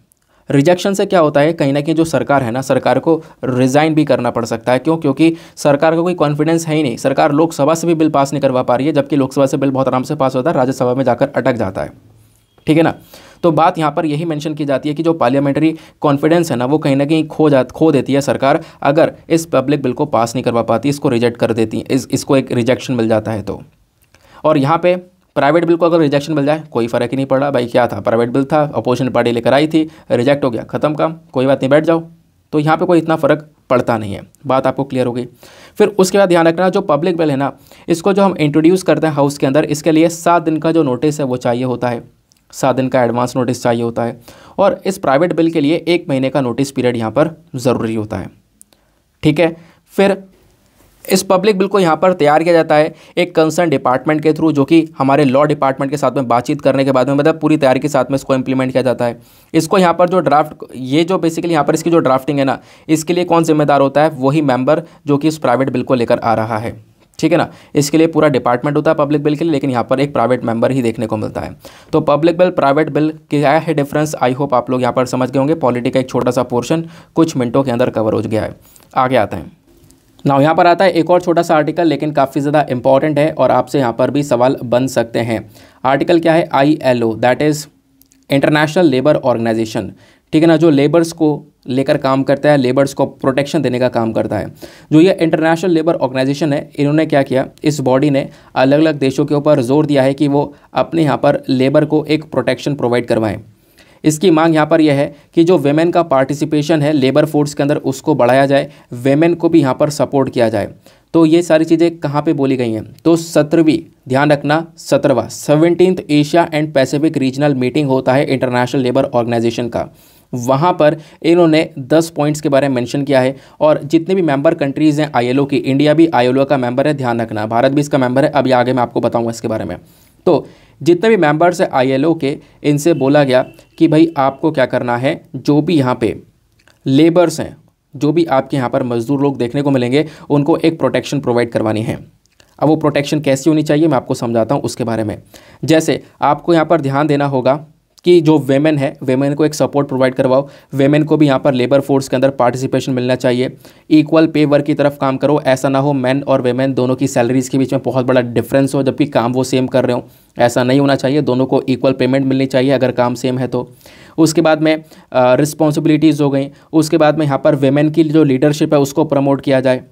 रिजेक्शन से क्या होता है कहीं ना कहीं जो सरकार है ना सरकार को रिज़ाइन भी करना पड़ सकता है क्यों क्योंकि सरकार का कोई कॉन्फिडेंस है ही नहीं सरकार लोकसभा से भी बिल पास नहीं करवा पा रही है जबकि लोकसभा से बिल बहुत आराम से पास होता है राज्यसभा में जाकर अटक जाता है ठीक है ना तो बात यहाँ पर यही मेंशन की जाती है कि जो पार्लियामेंट्री कॉन्फिडेंस है ना वो कहीं ना कहीं खो जा खो देती है सरकार अगर इस पब्लिक बिल को पास नहीं करवा पाती इसको रिजेक्ट कर देती है इस, इसको एक रिजेक्शन मिल जाता है तो और यहाँ पे प्राइवेट बिल को अगर रिजेक्शन मिल जाए कोई फ़र्क ही नहीं पड़ रहा भाई क्या था प्राइवेट बिल था अपोजिशन पार्टी लेकर आई थी रिजेक्ट हो गया ख़त्म काम कोई बात नहीं बैठ जाओ तो यहाँ पे कोई इतना फ़र्क पड़ता नहीं है बात आपको क्लियर हो गई फिर उसके बाद ध्यान रखना जो पब्लिक बिल है ना इसको जो हम इंट्रोड्यूस करते हैं हाउस के अंदर इसके लिए सात दिन का जो नोटिस है वो चाहिए होता है सात दिन का एडवांस नोटिस चाहिए होता है और इस प्राइवेट बिल के लिए एक महीने का नोटिस पीरियड यहाँ पर ज़रूरी होता है ठीक है फिर इस पब्लिक बिल को यहाँ पर तैयार किया जाता है एक कंसर्न डिपार्टमेंट के थ्रू जो कि हमारे लॉ डिपार्टमेंट के साथ में बातचीत करने के बाद में मतलब पूरी तैयारी के साथ में इसको इंप्लीमेंट किया जाता है इसको यहाँ पर जो ड्राफ्ट ये जो बेसिकली यहाँ पर इसकी जो ड्राफ्टिंग है ना इसके लिए कौन जिम्मेदार होता है वही मेम्बर जो कि इस प्राइवेट बिल को लेकर आ रहा है ठीक है ना इसके लिए पूरा डिपार्टमेंट होता है पब्लिक बिल के लिए लेकिन यहाँ पर एक प्राइवेट मेंबर ही देखने को मिलता है तो पब्लिक बिल प्राइवेट बिल क्या है डिफरेंस आई होप आप लोग यहाँ पर समझ गए होंगे पॉलिटी का एक छोटा सा पोर्शन कुछ मिनटों के अंदर कवर हो गया है आगे आते हैं ना यहाँ पर आता है एक और छोटा सा आर्टिकल लेकिन काफ़ी ज़्यादा इंपॉर्टेंट है और आपसे यहाँ पर भी सवाल बन सकते हैं आर्टिकल क्या है I L O that is international labour organisation ठीक है ना जो लेबर्स को लेकर काम करता है लेबर्स को प्रोटेक्शन देने का काम करता है जो ये इंटरनेशनल लेबर ऑर्गेनाइजेशन है इन्होंने क्या किया इस बॉडी ने अलग अलग देशों के ऊपर जोर दिया है कि वो अपने यहाँ पर लेबर को एक प्रोटेक्शन प्रोवाइड करवाएं इसकी मांग यहाँ पर यह है कि जो वेमेन का पार्टिसिपेशन है लेबर फोर्स के अंदर उसको बढ़ाया जाए वेमेन को भी यहाँ पर सपोर्ट किया जाए तो ये सारी चीज़ें कहाँ पे बोली गई हैं तो सत्रहवीं ध्यान रखना सत्रहवा seventeenth Asia and Pacific regional meeting होता है इंटरनेशनल लेबर ऑर्गेनाइजेशन का वहाँ पर इन्होंने 10 पॉइंट्स के बारे में मेंशन किया है और जितने भी मेंबर कंट्रीज़ हैं आईएलओ की इंडिया भी आईएलओ का मेंबर है ध्यान रखना भारत भी इसका मेंबर है अभी आगे मैं आपको बताऊंगा इसके बारे में तो जितने भी मेंबर्स हैं आईएलओ के इनसे बोला गया कि भाई आपको क्या करना है जो भी यहाँ पे लेबर्स हैं जो भी आपके यहाँ पर मज़दूर लोग देखने को मिलेंगे उनको एक प्रोटेक्शन प्रोवाइड करवानी है अब वो प्रोटेक्शन कैसी होनी चाहिए मैं आपको समझाता हूँ उसके बारे में जैसे आपको यहाँ पर ध्यान देना होगा कि जो वेमेन है वेमेन को एक सपोर्ट प्रोवाइड करवाओ वेमेन को भी यहाँ पर लेबर फोर्स के अंदर पार्टिसिपेशन मिलना चाहिए इक्वल पे वर्क की तरफ काम करो ऐसा ना हो मैन और वेमेन दोनों की सैलरीज़ के बीच में बहुत बड़ा डिफरेंस हो जबकि काम वो सेम कर रहे हो ऐसा नहीं होना चाहिए दोनों को इक्वल पेमेंट मिलनी चाहिए अगर काम सेम है तो उसके बाद में रिस्पॉन्सिबिलिटीज़ हो गई उसके बाद में यहाँ पर वेमेन की जो लीडरशिप है उसको प्रमोट किया जाए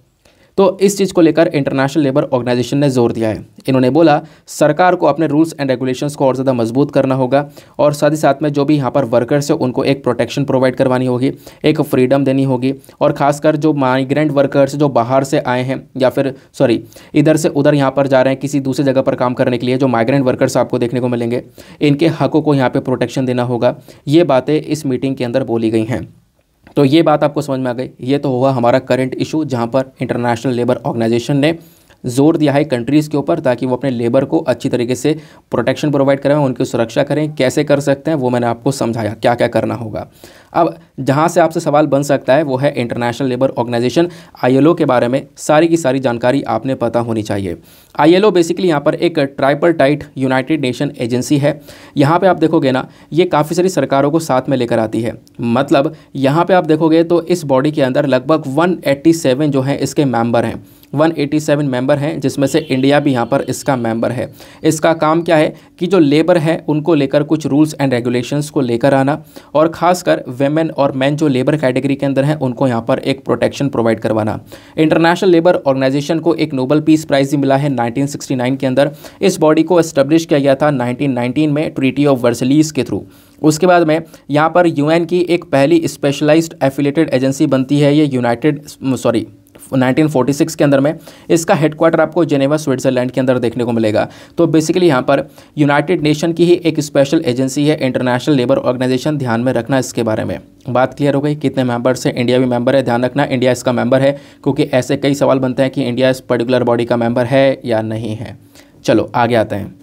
तो इस चीज़ को लेकर इंटरनेशनल लेबर ऑर्गेनाइजेशन ने जोर दिया है इन्होंने बोला सरकार को अपने रूल्स एंड रेगुलेशंस को और ज़्यादा मजबूत करना होगा और साथ ही साथ में जो भी यहाँ पर वर्कर्स है उनको एक प्रोटेक्शन प्रोवाइड करवानी होगी एक फ्रीडम देनी होगी और खासकर जो माइग्रेंट वर्कर्स जो बाहर से आए हैं या फिर सॉरी इधर से उधर यहाँ पर जा रहे हैं किसी दूसरे जगह पर काम करने के लिए जो माइग्रेंट वर्कर्स आपको देखने को मिलेंगे इनके हकों को यहाँ पर प्रोटेक्शन देना होगा ये बातें इस मीटिंग के अंदर बोली गई हैं तो ये बात आपको समझ में आ गई ये तो होगा हमारा करंट इशू जहाँ पर इंटरनेशनल लेबर ऑर्गेनाइजेशन ने जोर दिया है कंट्रीज़ के ऊपर ताकि वो अपने लेबर को अच्छी तरीके से प्रोटेक्शन प्रोवाइड करें उनकी सुरक्षा करें कैसे कर सकते हैं वो मैंने आपको समझाया क्या क्या करना होगा अब जहाँ से आपसे सवाल बन सकता है वो है इंटरनेशनल लेबर ऑर्गेनाइजेशन आईएलओ के बारे में सारी की सारी जानकारी आपने पता होनी चाहिए आईएलओ बेसिकली यहाँ पर एक tripartite United Nation agency है यहाँ पे आप देखोगे ना ये काफ़ी सारी सरकारों को साथ में लेकर आती है मतलब यहाँ पे आप देखोगे तो इस बॉडी के अंदर लगभग वन जो हैं इसके मेम्बर हैं 187 मेंबर हैं जिसमें से इंडिया भी यहाँ पर इसका मेंबर है इसका काम क्या है कि जो लेबर है उनको लेकर कुछ रूल्स एंड रेगुलेशंस को लेकर आना और खासकर वेमेन और मैन जो लेबर कैटेगरी के अंदर हैं उनको यहाँ पर एक प्रोटेक्शन प्रोवाइड करवाना इंटरनेशनल लेबर ऑर्गेनाइजेशन को एक नोबल पीस प्राइज़ भी मिला है नाइनटीन के अंदर इस बॉडी को इस्टब्लिश किया गया था नाइनटीन में ट्रीटी ऑफ वर्सलीस के थ्रू उसके बाद में यहाँ पर यूएन की एक पहली स्पेशलाइज्ड एफिलेटेड एजेंसी बनती है ये यूनाइटेड सॉरी 1946 के अंदर में इसका हेडक्वार्टर आपको जेनेवा स्विट्जरलैंड के अंदर देखने को मिलेगा तो बेसिकली यहाँ पर यूनाइटेड नेशन की ही एक स्पेशल एजेंसी है इंटरनेशनल लेबर ऑर्गेनाइजेशन ध्यान में रखना इसके बारे में बात क्लियर हो गई कितने मेंबर्स हैं इंडिया भी मेंबर है ध्यान रखना इंडिया इसका मेंबर है क्योंकि ऐसे कई सवाल बनते हैं कि इंडिया इस पर्टिकुलर बॉडी का मेंबर है या नहीं है चलो आगे आते हैं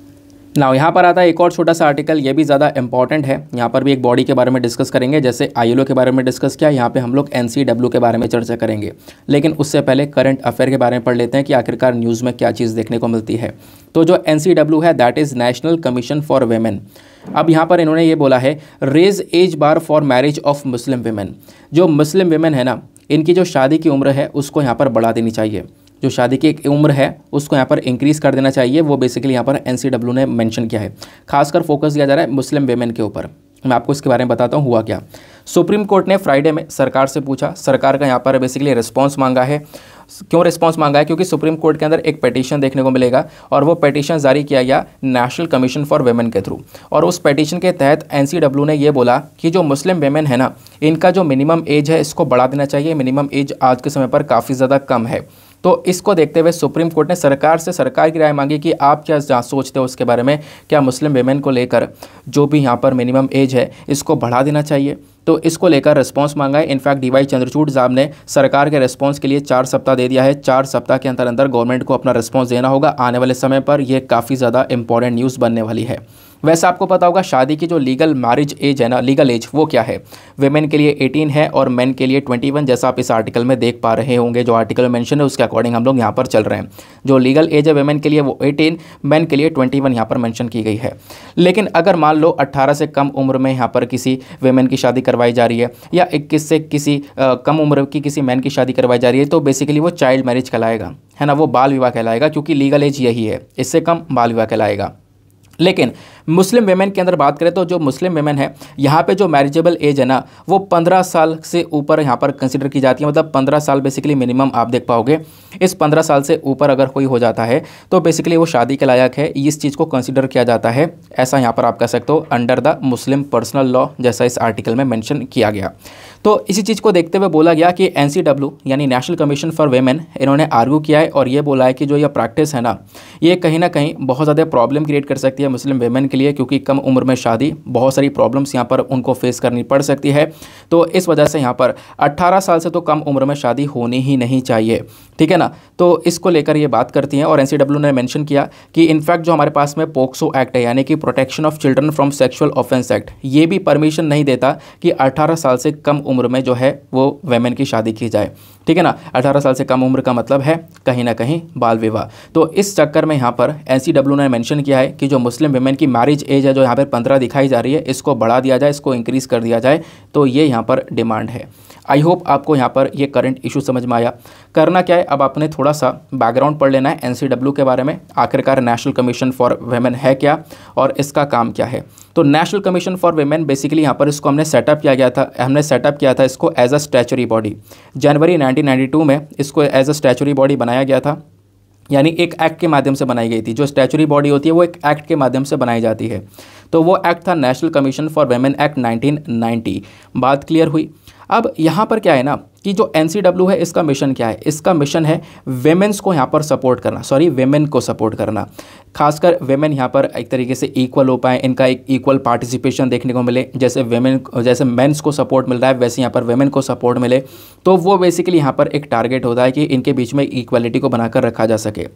नाउ यहाँ पर आता है एक और छोटा सा आर्टिकल ये भी ज़्यादा इंपॉर्टेंट है यहाँ पर भी एक बॉडी के बारे में डिस्कस करेंगे जैसे आई के बारे में डिस्कस किया यहाँ पे हम लोग एन के बारे में चर्चा करेंगे लेकिन उससे पहले करंट अफेयर के बारे में पढ़ लेते हैं कि आखिरकार न्यूज़ में क्या चीज़ देखने को मिलती है तो जो एन है that is national commission for women अब यहाँ पर इन्होंने ये बोला है raise age bar for marriage of Muslim women जो मुस्लिम वेमेन है ना इनकी जो शादी की उम्र है उसको यहाँ पर बढ़ा देनी चाहिए जो शादी की एक उम्र है उसको यहाँ पर इंक्रीज़ कर देना चाहिए वो बेसिकली यहाँ पर एन ने मैंशन किया है खासकर फोकस किया जा रहा है मुस्लिम वेमेन के ऊपर मैं आपको इसके बारे में बताता हूँ हुआ क्या सुप्रीम कोर्ट ने फ्राइडे में सरकार से पूछा सरकार का यहाँ पर बेसिकली रिस्पॉन्स मांगा है क्यों रिस्पांस मांगा है क्योंकि सुप्रीम कोर्ट के अंदर एक पटिशन देखने को मिलेगा और वो पटिशन जारी किया गया नेशनल कमीशन फॉर वेमेन के थ्रू और उस पटिशन के तहत एन ने ये बोला कि जो मुस्लिम वेमेन है ना इनका जो मिनिमम एज है इसको बढ़ा देना चाहिए मिनिमम एज आज के समय पर काफ़ी ज़्यादा कम है तो इसको देखते हुए सुप्रीम कोर्ट ने सरकार से सरकार की राय मांगी कि आप क्या सोचते हो उसके बारे में क्या मुस्लिम वेमेन को लेकर जो भी यहाँ पर मिनिमम एज है इसको बढ़ा देना चाहिए तो इसको लेकर रिस्पॉन्स मांगा है इनफैक्ट डी चंद्रचूड साहब ने सरकार के रिस्पॉन्स के लिए चार सप्ताह दे दिया है चार सप्ताह के अंदर अंदर गवर्नमेंट को अपना रिस्पॉन्स देना होगा आने वाले समय पर यह काफ़ी ज़्यादा इंपॉर्टेंट न्यूज़ बनने वाली है वैसे आपको पता होगा शादी की जो लीगल मैरिज एज है ना लीगल एज वो क्या है वेमेन के लिए 18 है और मेन के लिए 21 जैसा आप इस आर्टिकल में देख पा रहे होंगे जो आर्टिकल मेंशन है उसके अकॉर्डिंग हम लोग यहाँ पर चल रहे हैं जो लीगल एज है वेमेन के लिए वो 18 मेन के लिए 21 वन यहाँ पर मैंशन की गई है लेकिन अगर मान लो अट्ठारह से कम उम्र में यहाँ पर किसी वेमेन की शादी करवा करवाई जा रही है या इक्कीस से किसी कम उम्र की किसी मैन की शादी करवाई जा रही है तो बेसिकली वो चाइल्ड मैरिज कहलाएगा है ना वो बाल विवाह कहलाएगा क्योंकि लीगल एज यही है इससे कम बाल विवाह कहलाएगा लेकिन मुस्लिम वेमेन के अंदर बात करें तो जो मुस्लिम वेमेन है यहाँ पे जो मैरिजेबल एज है ना वो पंद्रह साल से ऊपर यहाँ पर कंसिडर की जाती है मतलब पंद्रह साल बेसिकली मिनिमम आप देख पाओगे इस पंद्रह साल से ऊपर अगर कोई हो जाता है तो बेसिकली वो शादी के लायक है इस चीज़ को कंसिडर किया जाता है ऐसा यहाँ पर आप कह सकते हो under the Muslim personal law जैसा इस आर्टिकल में मैंशन किया गया तो इसी चीज़ को देखते हुए बोला गया कि एन यानी नेशनल कमीशन फॉर वेमेन इन्होंने आर्ग्यू किया है और ये बोला है कि जो यह प्रैक्टिस है ना ये कहीं ना कहीं बहुत ज़्यादा प्रॉब्लम क्रिएट कर सकती है मुस्लिम वेमेन के लिए क्योंकि कम उम्र में शादी बहुत सारी प्रॉब्लम्स यहाँ पर उनको फेस करनी पड़ सकती है तो इस वजह से यहाँ पर अट्ठारह साल से तो कम उम्र में शादी होनी ही नहीं चाहिए ठीक है ना तो इसको लेकर ये बात करती हैं और एन ने मैंशन किया कि इनफैक्ट जो हमारे पास में पोक्सो एक्ट है यानी कि protection of children from sexual offence act ये भी परमिशन नहीं देता कि अट्ठारह साल से कम उम्र में जो है वो वेमेन की शादी की जाए ठीक है ना अठारह साल से कम उम्र का मतलब है कहीं ना कहीं बाल विवाह तो इस चक्कर में यहाँ पर एन ने मैंशन किया है कि जो मुस्लिम वेमेन की मैरिज एज है जो यहाँ पर पंद्रह दिखाई जा रही है इसको बढ़ा दिया जाए इसको इंक्रीज़ कर दिया जाए तो ये यहाँ पर डिमांड है आई होप आपको यहाँ पर ये करंट इशू समझ में आया करना क्या है अब आपने थोड़ा सा बैकग्राउंड पढ़ लेना है एन के बारे में आखिरकार नेशनल कमीशन फॉर वेमेन है क्या और इसका काम क्या है तो national commission for women basically यहाँ पर इसको हमने सेटअप किया गया था हमने सेटअप किया था इसको एज अ स्टैचुरी बॉडी जनवरी नाइनटीन में इसको एज अ स्टैचुरी बॉडी बनाया गया था यानी एक एक्ट के माध्यम से बनाई गई थी जो स्टैचुरी बॉडी होती है वो एक एक्ट के माध्यम से बनाई जाती है तो वो एक्ट था national commission for women act 1990 बात क्लियर हुई अब यहाँ पर क्या है ना कि जो एन है इसका मिशन क्या है इसका मिशन है वेमेंस को यहाँ पर सपोर्ट करना सॉरी वेमेन को सपोर्ट करना खासकर वेमेन यहाँ पर एक तरीके से इक्वल हो पाए इनका एक इक्वल पार्टिसिपेशन देखने को मिले जैसे वेमेन जैसे मेन्स को सपोर्ट मिल रहा है वैसे यहाँ पर वेमेन को सपोर्ट मिले तो वो बेसिकली यहाँ पर एक टारगेट होता है कि इनके बीच में इक्वलिटी को बनाकर रखा जा सके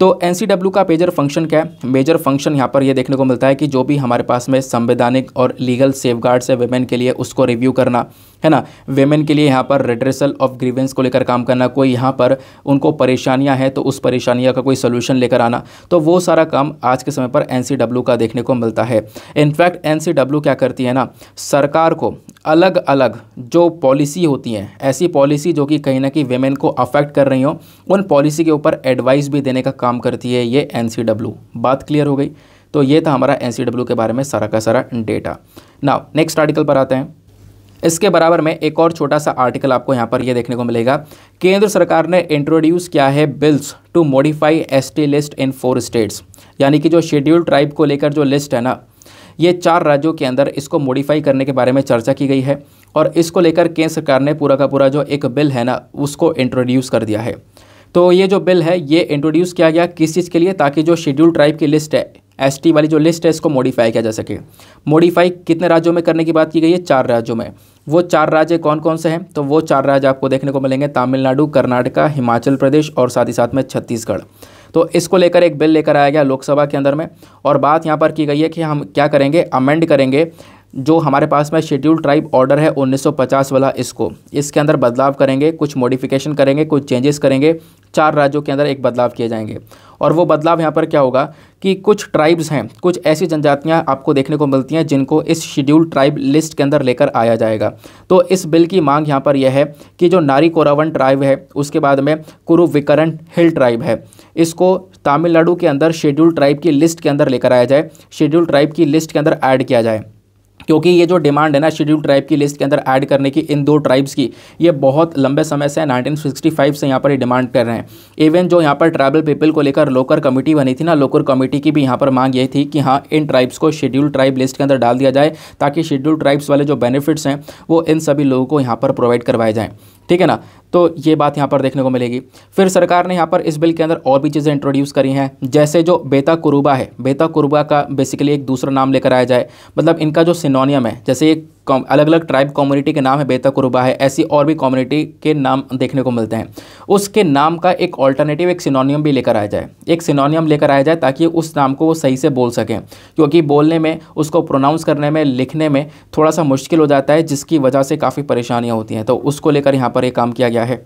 तो एन का मेजर फंक्शन क्या है मेजर फंक्शन यहाँ पर यह देखने को मिलता है कि जो भी हमारे पास में संवैधानिक और लीगल सेफ गार्ड्स है वेमेन के लिए उसको रिव्यू करना है ना वेमेन के लिए यहाँ पर रिड्रेसल ऑफ ग्रीवेंस को लेकर काम करना कोई यहाँ पर उनको परेशानियाँ हैं तो उस परेशानियाँ का कोई सोल्यूशन लेकर आना तो वो सारा सारा काम आज के समय पर एन का देखने को मिलता है इनफैक्ट एन क्या करती है ना सरकार को अलग अलग जो पॉलिसी होती हैं ऐसी पॉलिसी जो कि कहीं ना कहीं वेमेन को अफेक्ट कर रही हो उन पॉलिसी के ऊपर एडवाइस भी देने का काम करती है ये एन बात क्लियर हो गई तो ये था हमारा एन के बारे में सारा का सारा डेटा नाउ नेक्स्ट आर्टिकल पर आते हैं इसके बराबर में एक और छोटा सा आर्टिकल आपको यहाँ पर यह देखने को मिलेगा केंद्र सरकार ने इंट्रोड्यूस किया है bills to modify ST list in four states यानी कि जो शेड्यूल ट्राइब को लेकर जो लिस्ट है ना ये चार राज्यों के अंदर इसको मॉडिफाई करने के बारे में चर्चा की गई है और इसको लेकर केंद्र सरकार ने पूरा का पूरा जो एक बिल है ना उसको इंट्रोड्यूस कर दिया है तो ये जो बिल है ये इंट्रोड्यूस किया गया किस चीज़ के लिए ताकि जो शेड्यूल ट्राइब की लिस्ट है एस वाली जो लिस्ट है इसको मॉडिफाई किया जा सके मॉडिफाई कितने राज्यों में करने की बात की गई है चार राज्यों में वो चार राज्य कौन कौन से हैं तो वो चार राज्य आपको देखने को मिलेंगे तमिलनाडु कर्नाटका हिमाचल प्रदेश और साथ ही साथ में छत्तीसगढ़ तो इसको लेकर एक बिल लेकर आया गया लोकसभा के अंदर में और बात यहाँ पर की गई है कि हम क्या करेंगे अमेंड करेंगे जो हमारे पास में शेड्यूल ट्राइब ऑर्डर है 1950 वाला इसको इसके अंदर बदलाव करेंगे कुछ मॉडिफिकेशन करेंगे कुछ चेंजेस करेंगे चार राज्यों के अंदर एक बदलाव किए जाएंगे और वो बदलाव यहाँ पर क्या होगा कि कुछ ट्राइब्स हैं कुछ ऐसी जनजातियां आपको देखने को मिलती हैं जिनको इस शेड्यूल ट्राइब लिस्ट के अंदर लेकर आया जाएगा तो इस बिल की मांग यहाँ पर यह है कि जो नारी कोरावन ट्राइब है उसके बाद में कुरु विकरण हिल ट्राइब है इसको तमिलनाडु के अंदर शेड्यूल ट्राइब की लिस्ट के अंदर लेकर आया जाए शेड्यूल ट्राइब की लिस्ट के अंदर ऐड किया जाए क्योंकि ये जो डिमांड है ना शेड्यूल ट्राइब की लिस्ट के अंदर ऐड करने की इन दो ट्राइब्स की ये बहुत लंबे समय से 1965 से यहाँ पर ये डिमांड कर रहे हैं इवन जो यहाँ पर ट्राइबल पीपल को लेकर लोकर कमेटी बनी थी ना लोकर कमेटी की भी यहाँ पर मांग यही थी कि हाँ इन ट्राइब्स को शेड्यूल ट्राइब लिस्ट के अंदर डाल दिया जाए ताकि शेड्यूल ट्राइब्स वाले जो बेनिफिट्स हैं वो इन सभी लोगों को यहाँ पर प्रोवाइड करवाए जाएँ ठीक है ना तो ये बात यहाँ पर देखने को मिलेगी फिर सरकार ने यहाँ पर इस बिल के अंदर और भी चीज़ें इंट्रोड्यूस करी हैं जैसे जो बेता कुरूबा है बेता कुरूबा का बेसिकली एक दूसरा नाम लेकर आया जाए मतलब इनका जो सिनोनियम है जैसे एक अलग अलग ट्राइब कम्युनिटी के नाम है बेहतर कुरबा है ऐसी और भी कम्युनिटी के नाम देखने को मिलते हैं उसके नाम का एक ऑल्टरनेटिव एक सिनोनियम भी लेकर आया जाए एक सिनोनियम लेकर आया जाए ताकि उस नाम को वो सही से बोल सकें क्योंकि बोलने में उसको प्रोनाउंस करने में लिखने में थोड़ा सा मुश्किल हो जाता है जिसकी वजह से काफ़ी परेशानियाँ होती हैं तो उसको लेकर यहाँ पर ये काम किया गया है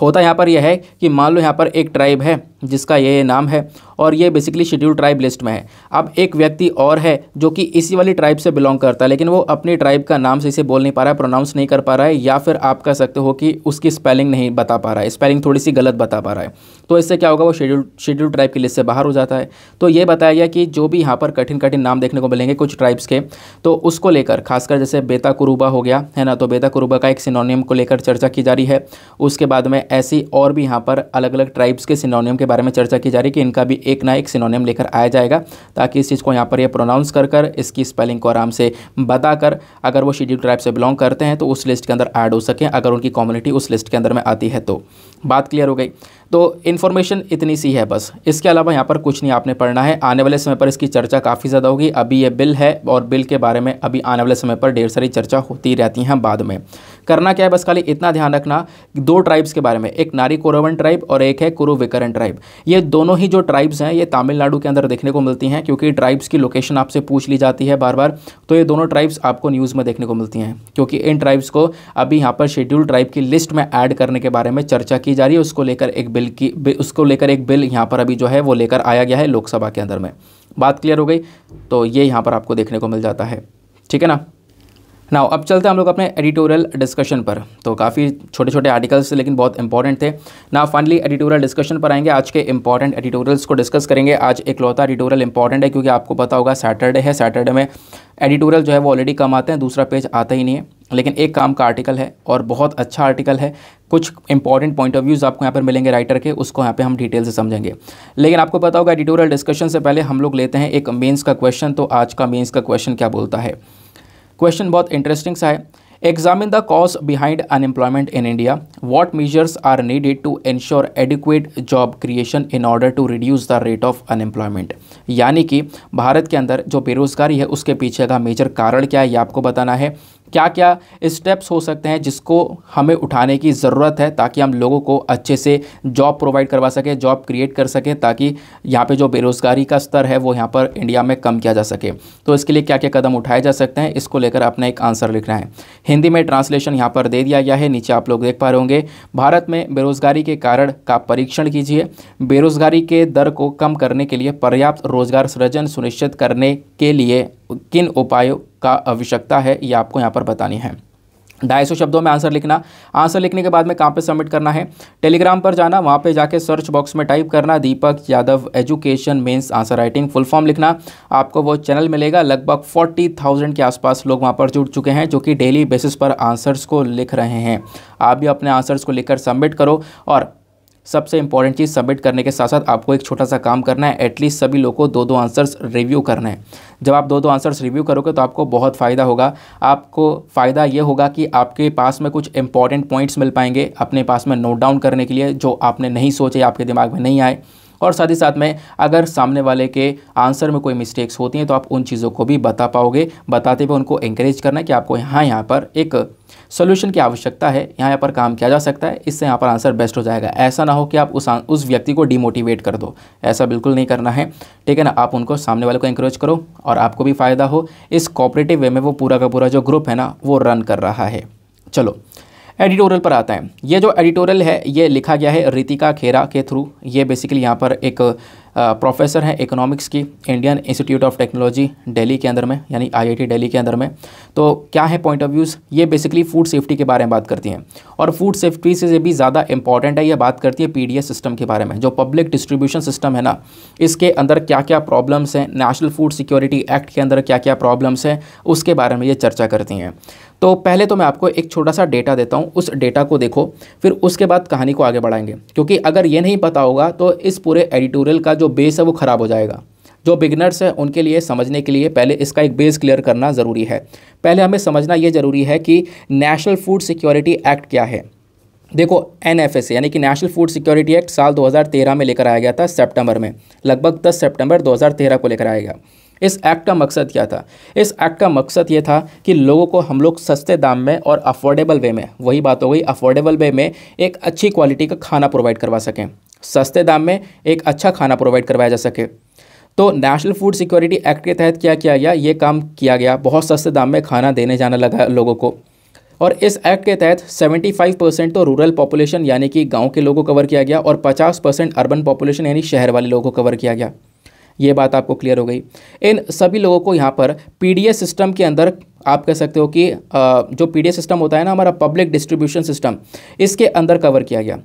होता यहाँ पर यह है कि मान लो यहाँ पर एक ट्राइब है जिसका ये नाम है और ये बेसिकली शेड्यूल ट्राइब लिस्ट में है अब एक व्यक्ति और है जो कि इसी वाली ट्राइब से बिलोंग करता है लेकिन वो अपनी ट्राइब का नाम से इसे बोल नहीं पा रहा है प्रोनाउंस नहीं कर पा रहा है या फिर आप कह सकते हो कि उसकी स्पेलिंग नहीं बता पा रहा है स्पेलिंग थोड़ी सी गलत बता पा रहा है तो इससे क्या होगा वो शेड्यूल शेड्यूल ट्राइब की लिस्ट से बाहर हो जाता है तो ये बताया गया कि जो भी यहाँ पर कठिन कठिन नाम देखने को मिलेंगे कुछ ट्राइब्स के तो उसको लेकर खासकर जैसे बेता कुरूबा हो गया है ना तो बेता कुरूबा का एक सिनोनियम को लेकर चर्चा की जा रही है उसके बाद में ऐसी और भी यहाँ पर अलग अलग ट्राइब्स के सिनोनियम के बारे में चर्चा की जा रही है कि इनका भी एक ना एक सिनोनियम लेकर आया जाएगा ताकि इस चीज़ को यहाँ पर ये प्रोनाउंस कर कर इसकी स्पेलिंग को आराम से बताकर अगर वो शेड्यूल ट्राइब से बिलोंग करते हैं तो उस लिस्ट के अंदर ऐड हो सकें अगर उनकी कम्युनिटी उस लिस्ट के अंदर में आती है तो बात क्लियर हो गई तो इन्फॉर्मेशन इतनी सी है बस इसके अलावा यहाँ पर कुछ नहीं आपने पढ़ना है आने वाले समय पर इसकी चर्चा काफ़ी ज़्यादा होगी अभी ये बिल है और बिल के बारे में अभी आने वाले समय पर ढेर सारी चर्चा होती रहती हैं बाद में करना क्या है बस खाली इतना ध्यान रखना दो ट्राइब्स के बारे में एक नारी कोरोवन ट्राइब और एक है विकरण ट्राइब ये दोनों ही जो ट्राइब्स हैं ये तमिलनाडु के अंदर देखने को मिलती हैं क्योंकि ट्राइब्स की लोकेशन आपसे पूछ ली जाती है बार बार तो ये दोनों ट्राइब्स आपको न्यूज़ में देखने को मिलती हैं क्योंकि इन ट्राइब्स को अभी यहाँ पर शेड्यूल ट्राइब की लिस्ट में ऐड करने के बारे में चर्चा की जा रही है उसको लेकर एक बिल की उसको लेकर एक बिल यहाँ पर अभी जो है वो लेकर आया गया है लोकसभा के अंदर में बात क्लियर हो गई तो ये यहाँ पर आपको देखने को मिल जाता है ठीक है ना ना अब चलते हैं हम लोग अपने एडिटोरियल डिस्कशन पर तो काफ़ी छोटे छोटे आर्टिकल्स थे लेकिन बहुत इंपॉर्टेंट थे ना फाइनली एडिटोरियल डिस्कशन पर आएंगे आज के इंपॉर्टेंट एडिटोरियल्स को डिस्कस करेंगे आज एक लौता एडिटोरियल इंपॉर्टेंट है क्योंकि आपको पता होगा सैटरडे है सैटरडे में एडिटोरियल जो है वो ऑलरेडी कम आते हैं दूसरा पेज आता ही नहीं है लेकिन एक काम का आर्टिकल है और बहुत अच्छा आर्टिकल है कुछ इंपॉर्टेंट पॉइंट ऑफ व्यूज़ आपको यहाँ पर मिलेंगे राइटर के उसको यहाँ पे हम डिटेल से समझेंगे लेकिन आपको पता होगा एडिटोरियल डिस्कशन से पहले हम लोग लेते हैं एक मेंस का क्वेश्चन तो आज का मेंस का क्वेश्चन क्या बोलता है क्वेश्चन बहुत इंटरेस्टिंग सा है examine the cause behind unemployment in India what measures are needed to ensure adequate job creation in order to reduce the rate of unemployment यानी कि भारत के अंदर जो बेरोज़गारी है उसके पीछे का मेजर कारण क्या है ये आपको बताना है क्या क्या स्टेप्स हो सकते हैं जिसको हमें उठाने की ज़रूरत है ताकि हम लोगों को अच्छे से जॉब प्रोवाइड करवा सकें जॉब क्रिएट कर सकें ताकि यहाँ पे जो बेरोज़गारी का स्तर है वो यहाँ पर इंडिया में कम किया जा सके तो इसके लिए क्या क्या कदम उठाए जा सकते हैं इसको लेकर अपना एक आंसर लिखना है हिंदी में ट्रांसलेशन यहाँ पर दे दिया गया है नीचे आप लोग देख पा रहे होंगे भारत में बेरोज़गारी के कारण का परीक्षण कीजिए बेरोज़गारी के दर को कम करने के लिए पर्याप्त रोज़गार सृजन सुनिश्चित करने के लिए किन उपायों का आवश्यकता है ये आपको यहाँ पर बतानी है ढाई सौ शब्दों में आंसर लिखना आंसर लिखने के बाद में कहाँ पे सबमिट करना है टेलीग्राम पर जाना वहाँ पे जाके सर्च बॉक्स में टाइप करना Deepak Yadav education mains answer writing full form लिखना आपको वो चैनल मिलेगा लगभग फोर्टी थाउजेंड के आसपास लोग वहाँ पर जुड़ चुके हैं जो कि डेली बेसिस पर आंसर्स को लिख रहे हैं आप भी अपने आंसर्स को लिखकर सबमिट करो और सबसे इंपॉर्टेंट चीज़ सबमिट करने के साथ साथ आपको एक छोटा सा काम करना है एटलीस्ट सभी लोग को दो दो आंसर्स रिव्यू करना है जब आप दो दो आंसर्स रिव्यू करोगे तो आपको बहुत फ़ायदा होगा आपको फ़ायदा ये होगा कि आपके पास में कुछ इंपॉर्टेंट पॉइंट्स मिल पाएंगे अपने पास में नोट डाउन करने के लिए जो आपने नहीं सोचे आपके दिमाग में नहीं आए और साथ ही साथ में अगर सामने वाले के आंसर में कोई मिस्टेक्स होती हैं तो आप उन चीज़ों को भी बता पाओगे बताते हुए उनको इंकरेज करना कि आपको यहाँ यहाँ पर एक सोल्यूशन की आवश्यकता है यहाँ यहाँ पर काम किया जा सकता है इससे यहाँ पर आंसर बेस्ट हो जाएगा ऐसा ना हो कि आप उस उस व्यक्ति को डिमोटिवेट कर दो ऐसा बिल्कुल नहीं करना है ठीक है ना आप उनको सामने वाले को इंक्रेज करो और आपको भी फ़ायदा हो इस कॉपरेटिव वे में वो पूरा का पूरा जो ग्रुप है ना वो रन कर रहा है चलो एडिटोरियल पर आता है ये जो एडिटोरियल है ये लिखा गया है रितिका खेरा के थ्रू ये बेसिकली यहाँ पर एक प्रोफेसर हैं इकोनॉमिक्स की Indian Institute of Technology Delhi के अंदर में यानी आईआईटी दिल्ली के अंदर में तो क्या है पॉइंट ऑफ व्यूज़ ये बेसिकली फूड सेफ्टी के बारे में बात करती हैं और फूड सेफ्टी से भी ज़्यादा इंपॉर्टेंट है ये बात करती है पी सिस्टम के बारे में जो पब्लिक डिस्ट्रीब्यूशन सिस्टम है ना इसके अंदर क्या क्या प्रॉब्लम्स हैं नेशनल फूड सिक्योरिटी एक्ट के अंदर क्या क्या प्रॉब्लम्स हैं उसके बारे में ये चर्चा करती हैं तो पहले तो मैं आपको एक छोटा सा डेटा देता हूँ उस डेटा को देखो फिर उसके बाद कहानी को आगे बढ़ाएंगे क्योंकि अगर ये नहीं पता होगा तो इस पूरे एडिटोरियल का जो बेस है वो ख़राब हो जाएगा जो बिगनर्स हैं उनके लिए समझने के लिए पहले इसका एक बेस क्लियर करना ज़रूरी है पहले हमें समझना ये ज़रूरी है कि नेशनल फूड सिक्योरिटी एक्ट क्या है देखो एन यानी कि नेशनल फूड सिक्योरिटी एक्ट साल 2013 में लेकर आया गया था सितंबर में लगभग 10 सितंबर 2013 को लेकर आया गया इस एक्ट का मकसद क्या था इस एक्ट का मकसद ये था कि लोगों को हम लोग सस्ते दाम में और अफोर्डेबल वे में वही बात हो गई अफोर्डेबल वे में एक अच्छी क्वालिटी का खाना प्रोवाइड करवा सकें सस्ते दाम में एक अच्छा खाना प्रोवाइड करवाया जा सके तो नेशनल फूड सिक्योरिटी एक्ट के तहत क्या किया गया ये काम किया गया बहुत सस्ते दाम में खाना देने जाना लगा लोगों को और इस एक्ट के तहत 75 परसेंट तो रूरल पॉपुलेशन यानी कि गांव के लोगों को कवर किया गया और 50 परसेंट अर्बन पॉपुलेशन यानी शहर वाले लोगों को कवर किया गया ये बात आपको क्लियर हो गई इन सभी लोगों को यहाँ पर पी सिस्टम के अंदर आप कह सकते हो कि जो पी सिस्टम होता है ना हमारा पब्लिक डिस्ट्रीब्यूशन सिस्टम इसके अंदर कवर किया गया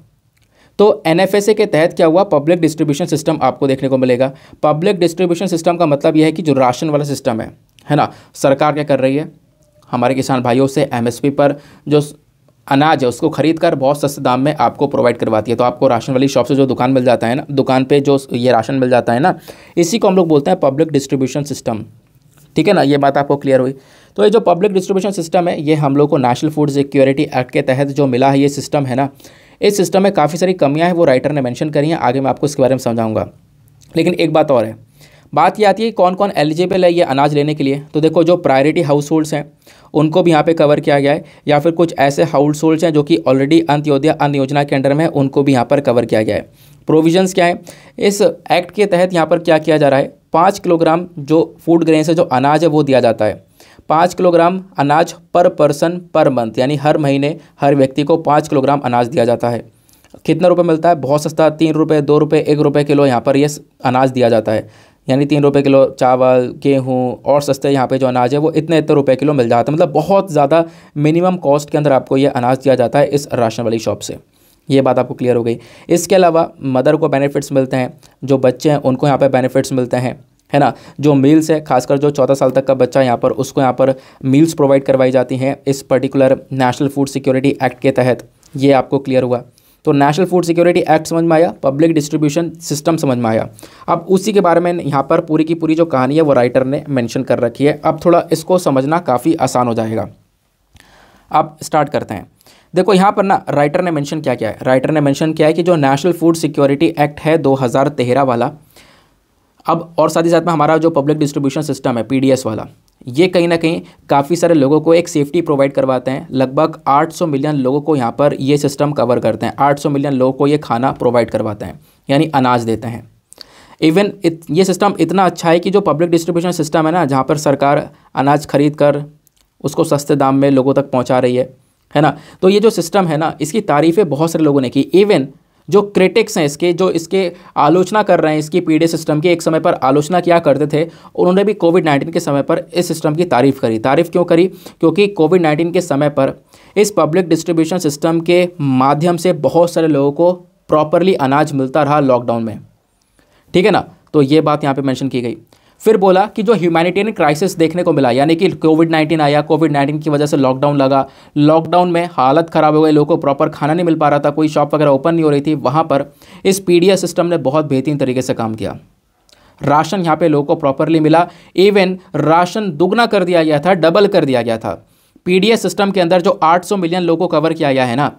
तो एन के तहत क्या हुआ पब्लिक डिस्ट्रीब्यूशन सिस्टम आपको देखने को मिलेगा पब्लिक डिस्ट्रीब्यूशन सिस्टम का मतलब यह है कि जो राशन वाला सिस्टम है है ना सरकार क्या कर रही है हमारे किसान भाइयों से एमएसपी पर जो अनाज है उसको खरीद कर बहुत सस्ते दाम में आपको प्रोवाइड करवाती है तो आपको राशन वाली शॉप से जो दुकान मिल जाता है ना दुकान पे जो ये राशन मिल जाता है ना इसी को हम लोग बोलते हैं पब्लिक डिस्ट्रीब्यूशन सिस्टम ठीक है ना ये बात आपको क्लियर हुई तो ये जो पब्लिक डिस्ट्रीब्यूशन सिस्टम है ये हम लोग को नेशनल फूड सिक्योरिटी एक्ट के तहत जो मिला है ये सिस्टम है ना इस सिस्टम में काफ़ी सारी कमियाँ हैं वो राइटर ने मैंशन करी हैं आगे मैं आपको इसके बारे में समझाऊँगा लेकिन एक बात और है बात ये आती है कौन कौन एलिजिबल है ये अनाज लेने के लिए तो देखो जो प्रायोरिटी हाउस होल्ड्स हैं उनको भी यहाँ पे कवर किया गया है या फिर कुछ ऐसे हाउस होल्ड्स हैं जो कि ऑलरेडी अंत्योदय अन्न योजना के अंडर में उनको भी यहाँ पर कवर किया गया है प्रोविजंस क्या है इस एक्ट के तहत यहाँ पर क्या किया जा रहा है पाँच किलोग्राम जो फूड ग्रेन से जो अनाज है वो दिया जाता है पाँच किलोग्राम अनाज पर पर्सन पर मंथ यानी हर महीने हर व्यक्ति को पाँच किलोग्राम अनाज दिया जाता है कितना रुपए मिलता है बहुत सस्ता तीन रुपये दो रुपये एक रुपये किलो यहाँ पर ये अनाज दिया जाता है यानी तीन रुपये किलो चावल गेहूँ और सस्ते यहाँ पे जो अनाज है वो इतने इतने रुपए किलो मिल जाता है मतलब बहुत ज़्यादा मिनिमम कॉस्ट के अंदर आपको ये अनाज दिया जाता है इस राशन वाली शॉप से ये बात आपको क्लियर हो गई इसके अलावा मदर को बेनिफिट्स मिलते हैं जो बच्चे हैं उनको यहाँ पर बेनिफिट्स मिलते हैं है ना जो मील्स है खासकर जो चौदह साल तक का बच्चा यहाँ पर उसको यहाँ पर मील्स प्रोवाइड करवाई जाती हैं इस particular national food security act के तहत ये आपको क्लियर हुआ तो नेशनल फूड सिक्योरिटी एक्ट समझ में आया पब्लिक डिस्ट्रीब्यूशन सिस्टम समझ में आया अब उसी के बारे में यहाँ पर पूरी की पूरी जो कहानी है वो राइटर ने मैंशन कर रखी है अब थोड़ा इसको समझना काफ़ी आसान हो जाएगा आप स्टार्ट करते हैं देखो यहाँ पर ना राइटर ने मेंशन क्या किया है राइटर ने मेंशन किया है कि जो नेशनल फूड सिक्योरिटी एक्ट है 2013 वाला अब और साथ ही साथ में हमारा जो पब्लिक डिस्ट्रीब्यूशन सिस्टम है पीडीएस वाला ये कहीं ना कहीं काफ़ी सारे लोगों को एक सेफ्टी प्रोवाइड करवाते हैं लगभग 800 मिलियन लोगों को यहाँ पर ये सिस्टम कवर करते हैं 800 मिलियन लोगों को ये खाना प्रोवाइड करवाते हैं यानी अनाज देते हैं इवन इत, ये सिस्टम इतना अच्छा है कि जो पब्लिक डिस्ट्रीब्यूशन सिस्टम है ना जहाँ पर सरकार अनाज खरीद कर उसको सस्ते दाम में लोगों तक पहुँचा रही है है ना तो ये जो सिस्टम है ना इसकी तारीफ़ें बहुत सारे लोगों ने की इवन जो क्रिटिक्स हैं इसके जो इसके आलोचना कर रहे हैं इसकी पी सिस्टम की एक समय पर आलोचना किया करते थे उन्होंने भी कोविड नाइन्टीन के समय पर इस सिस्टम की तारीफ़ करी तारीफ़ क्यों करी क्योंकि कोविड नाइन्टीन के समय पर इस पब्लिक डिस्ट्रीब्यूशन सिस्टम के माध्यम से बहुत सारे लोगों को प्रॉपरली अनाज मिलता रहा लॉकडाउन में ठीक है ना तो ये बात यहाँ पर मैंशन की गई फिर बोला कि जो ह्यूमैनिटेरियन क्राइसिस देखने को मिला यानी कि कोविड नाइन्टीन आया कोविड नाइन्टीन की वजह से लॉकडाउन लगा लॉकडाउन में हालत ख़राब हो गई लोगों को प्रॉपर खाना नहीं मिल पा रहा था कोई शॉप वगैरह ओपन नहीं हो रही थी वहाँ पर इस पी सिस्टम ने बहुत बेहतरीन तरीके से काम किया राशन यहाँ पे लोगों को प्रॉपरली मिला इवन राशन दुगना कर दिया गया था डबल कर दिया गया था पी सिस्टम के अंदर जो आठ मिलियन लोगों को कवर किया गया है ना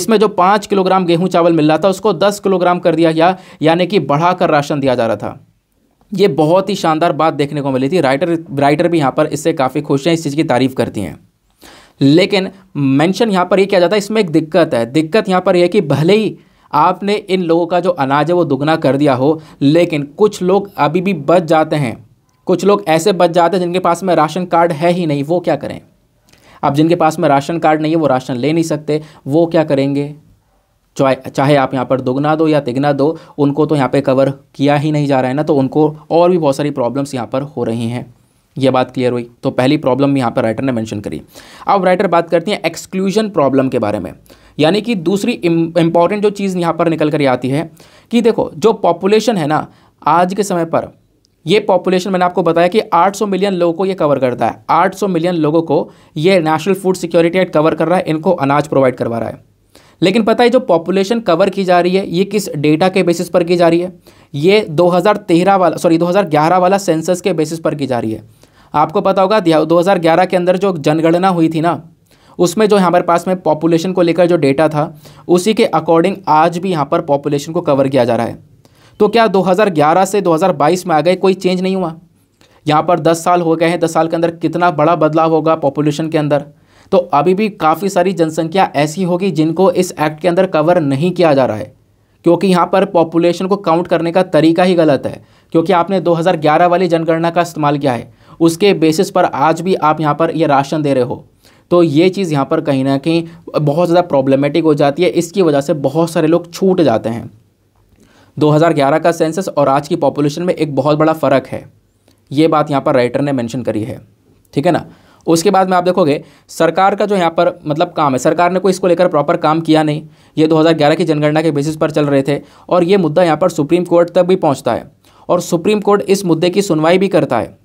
इसमें जो पाँच किलोग्राम गेहूं चावल मिल रहा था उसको दस किलोग्राम कर दिया गया यानी कि बढ़ाकर राशन दिया जा रहा था ये बहुत ही शानदार बात देखने को मिली थी राइटर राइटर भी यहाँ पर इससे काफ़ी खुश हैं इस चीज़ की तारीफ़ करती हैं लेकिन मेंशन यहाँ पर ये किया जाता है इसमें एक दिक्कत है दिक्कत यहाँ पर यह है कि भले ही आपने इन लोगों का जो अनाज है वो दुगना कर दिया हो लेकिन कुछ लोग अभी भी बच जाते हैं कुछ लोग ऐसे बच जाते हैं जिनके पास में राशन कार्ड है ही नहीं वो क्या करें अब जिनके पास में राशन कार्ड नहीं है वो राशन ले नहीं सकते वो क्या करेंगे चाहे आप यहाँ पर दोगुना दो या तिगना दो उनको तो यहाँ पर कवर किया ही नहीं जा रहा है ना तो उनको और भी बहुत सारी प्रॉब्लम्स यहाँ पर हो रही हैं ये बात क्लियर हुई तो पहली प्रॉब्लम यहाँ पर राइटर ने मेंशन करी अब राइटर बात करती हैं एक्सक्लूजन प्रॉब्लम के बारे में यानी कि दूसरी इंपॉर्टेंट जो चीज़ यहाँ पर निकल कर आती है कि देखो जो पॉपुलेशन है ना आज के समय पर ये पॉपुलेशन मैंने आपको बताया कि 800 मिलियन लोगों को ये कवर करता है 800 मिलियन लोगों को ये national food security act cover कर रहा है इनको अनाज प्रोवाइड करवा रहा है लेकिन पता है जो पॉपुलेशन कवर की जा रही है ये किस डेटा के बेसिस पर की जा रही है ये 2013 वाला सॉरी 2011 वाला सेंसस के बेसिस पर की जा रही है आपको पता होगा 2011 के अंदर जो जनगणना हुई थी ना उसमें जो हमारे पास में पॉपुलेशन को लेकर जो डेटा था उसी के अकॉर्डिंग आज भी यहाँ पर पॉपुलेशन को कवर किया जा रहा है तो क्या 2011 से 2022 में आ गए कोई चेंज नहीं हुआ यहाँ पर 10 साल हो गए हैं 10 साल के अंदर कितना बड़ा बदलाव होगा पॉपुलेशन के अंदर तो अभी भी काफ़ी सारी जनसंख्या ऐसी होगी जिनको इस एक्ट के अंदर कवर नहीं किया जा रहा है क्योंकि यहाँ पर पॉपुलेशन को काउंट करने का तरीका ही गलत है क्योंकि आपने 2011 वाली जनगणना का इस्तेमाल किया है उसके बेसिस पर आज भी आप यहाँ पर ये यह राशन दे रहे हो तो ये चीज़ यहाँ पर कहीं ना कहीं बहुत ज़्यादा प्रॉब्लमेटिक हो जाती है इसकी वजह से बहुत सारे लोग छूट जाते हैं 2011 का सेंसस और आज की पॉपुलेशन में एक बहुत बड़ा फ़र्क है ये बात यहाँ पर राइटर ने मैंशन करी है ठीक है ना उसके बाद में आप देखोगे सरकार का जो यहाँ पर मतलब काम है सरकार ने कोई इसको लेकर प्रॉपर काम किया नहीं ये 2011 की जनगणना के बेसिस पर चल रहे थे और ये मुद्दा यहाँ पर सुप्रीम कोर्ट तक भी पहुँचता है और सुप्रीम कोर्ट इस मुद्दे की सुनवाई भी करता है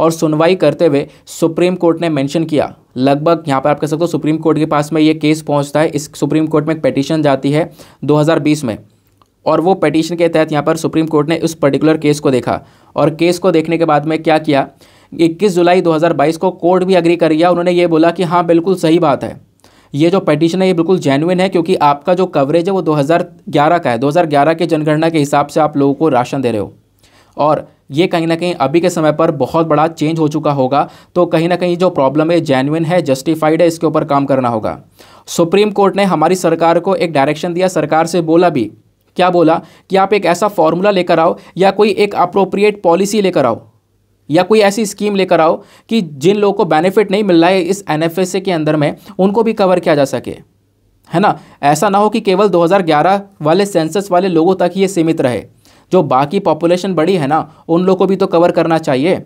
और सुनवाई करते हुए सुप्रीम कोर्ट ने मेंशन किया लगभग यहाँ पर आप कह सकते हो सुप्रीम कोर्ट के पास में ये केस पहुँचता है इस सुप्रीम कोर्ट में एक पटिशन जाती है 2020 में और वो पटिशन के तहत यहाँ पर सुप्रीम कोर्ट ने उस पर्टिकुलर केस को देखा और केस को देखने के बाद में क्या किया इक्कीस जुलाई 2022 को कोर्ट भी अग्री कर गया उन्होंने ये बोला कि हाँ बिल्कुल सही बात है ये जो पटिशन है ये बिल्कुल जेनुइन है क्योंकि आपका जो कवरेज है वो 2011 का है 2011 के जनगणना के हिसाब से आप लोगों को राशन दे रहे हो और ये कहीं ना कहीं अभी के समय पर बहुत बड़ा चेंज हो चुका होगा तो कहीं ना कहीं जो प्रॉब्लम है जेनुइन है जस्टिफाइड है इसके ऊपर काम करना होगा सुप्रीम कोर्ट ने हमारी सरकार को एक डायरेक्शन दिया सरकार से बोला भी क्या बोला कि आप एक ऐसा फॉर्मूला लेकर आओ या कोई एक अप्रोप्रिएट पॉलिसी लेकर आओ या कोई ऐसी स्कीम लेकर आओ कि जिन लोगों को बेनिफिट नहीं मिल रहा है इस एन के अंदर में उनको भी कवर किया जा सके है ना ऐसा ना हो कि केवल 2011 वाले सेंसस वाले लोगों तक ये सीमित रहे जो बाकी पॉपुलेशन बड़ी है ना उन लोगों को भी तो कवर करना चाहिए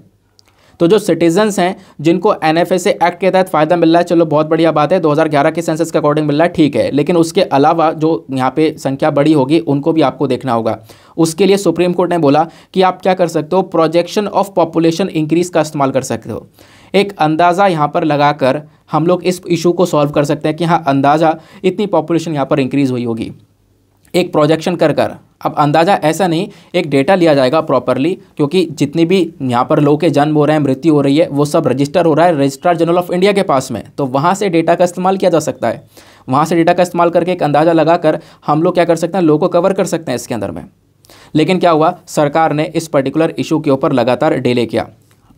तो जो सिटीजन्स हैं जिनको एन एक्ट के तहत फ़ायदा मिल रहा है चलो बहुत बढ़िया बात है 2011 के सेंसस के अकॉर्डिंग मिल रहा है ठीक है लेकिन उसके अलावा जो यहाँ पे संख्या बड़ी होगी उनको भी आपको देखना होगा उसके लिए सुप्रीम कोर्ट ने बोला कि आप क्या कर सकते हो प्रोजेक्शन ऑफ पॉपुलेशन इंक्रीज का इस्तेमाल कर सकते हो एक अंदाज़ा यहाँ पर लगाकर हम लोग इस इशू को सॉल्व कर सकते हैं कि हाँ अंदाज़ा इतनी पॉपुलेशन यहाँ पर इंक्रीज़ हुई होगी एक प्रोजेक्शन कर कर अब अंदाज़ा ऐसा नहीं एक डेटा लिया जाएगा प्रॉपरली क्योंकि जितनी भी यहाँ पर लोगों के जन्म हो रहे हैं मृत्यु हो रही है वो सब रजिस्टर हो रहा है रजिस्ट्रार जनरल ऑफ इंडिया के पास में तो वहाँ से डेटा का इस्तेमाल किया जा सकता है वहाँ से डेटा का इस्तेमाल करके एक अंदाज़ा लगाकर हम लोग क्या कर सकते हैं लोगों को कवर कर सकते हैं इसके अंदर में लेकिन क्या हुआ सरकार ने इस पर्टिकुलर इशू के ऊपर लगातार डिले किया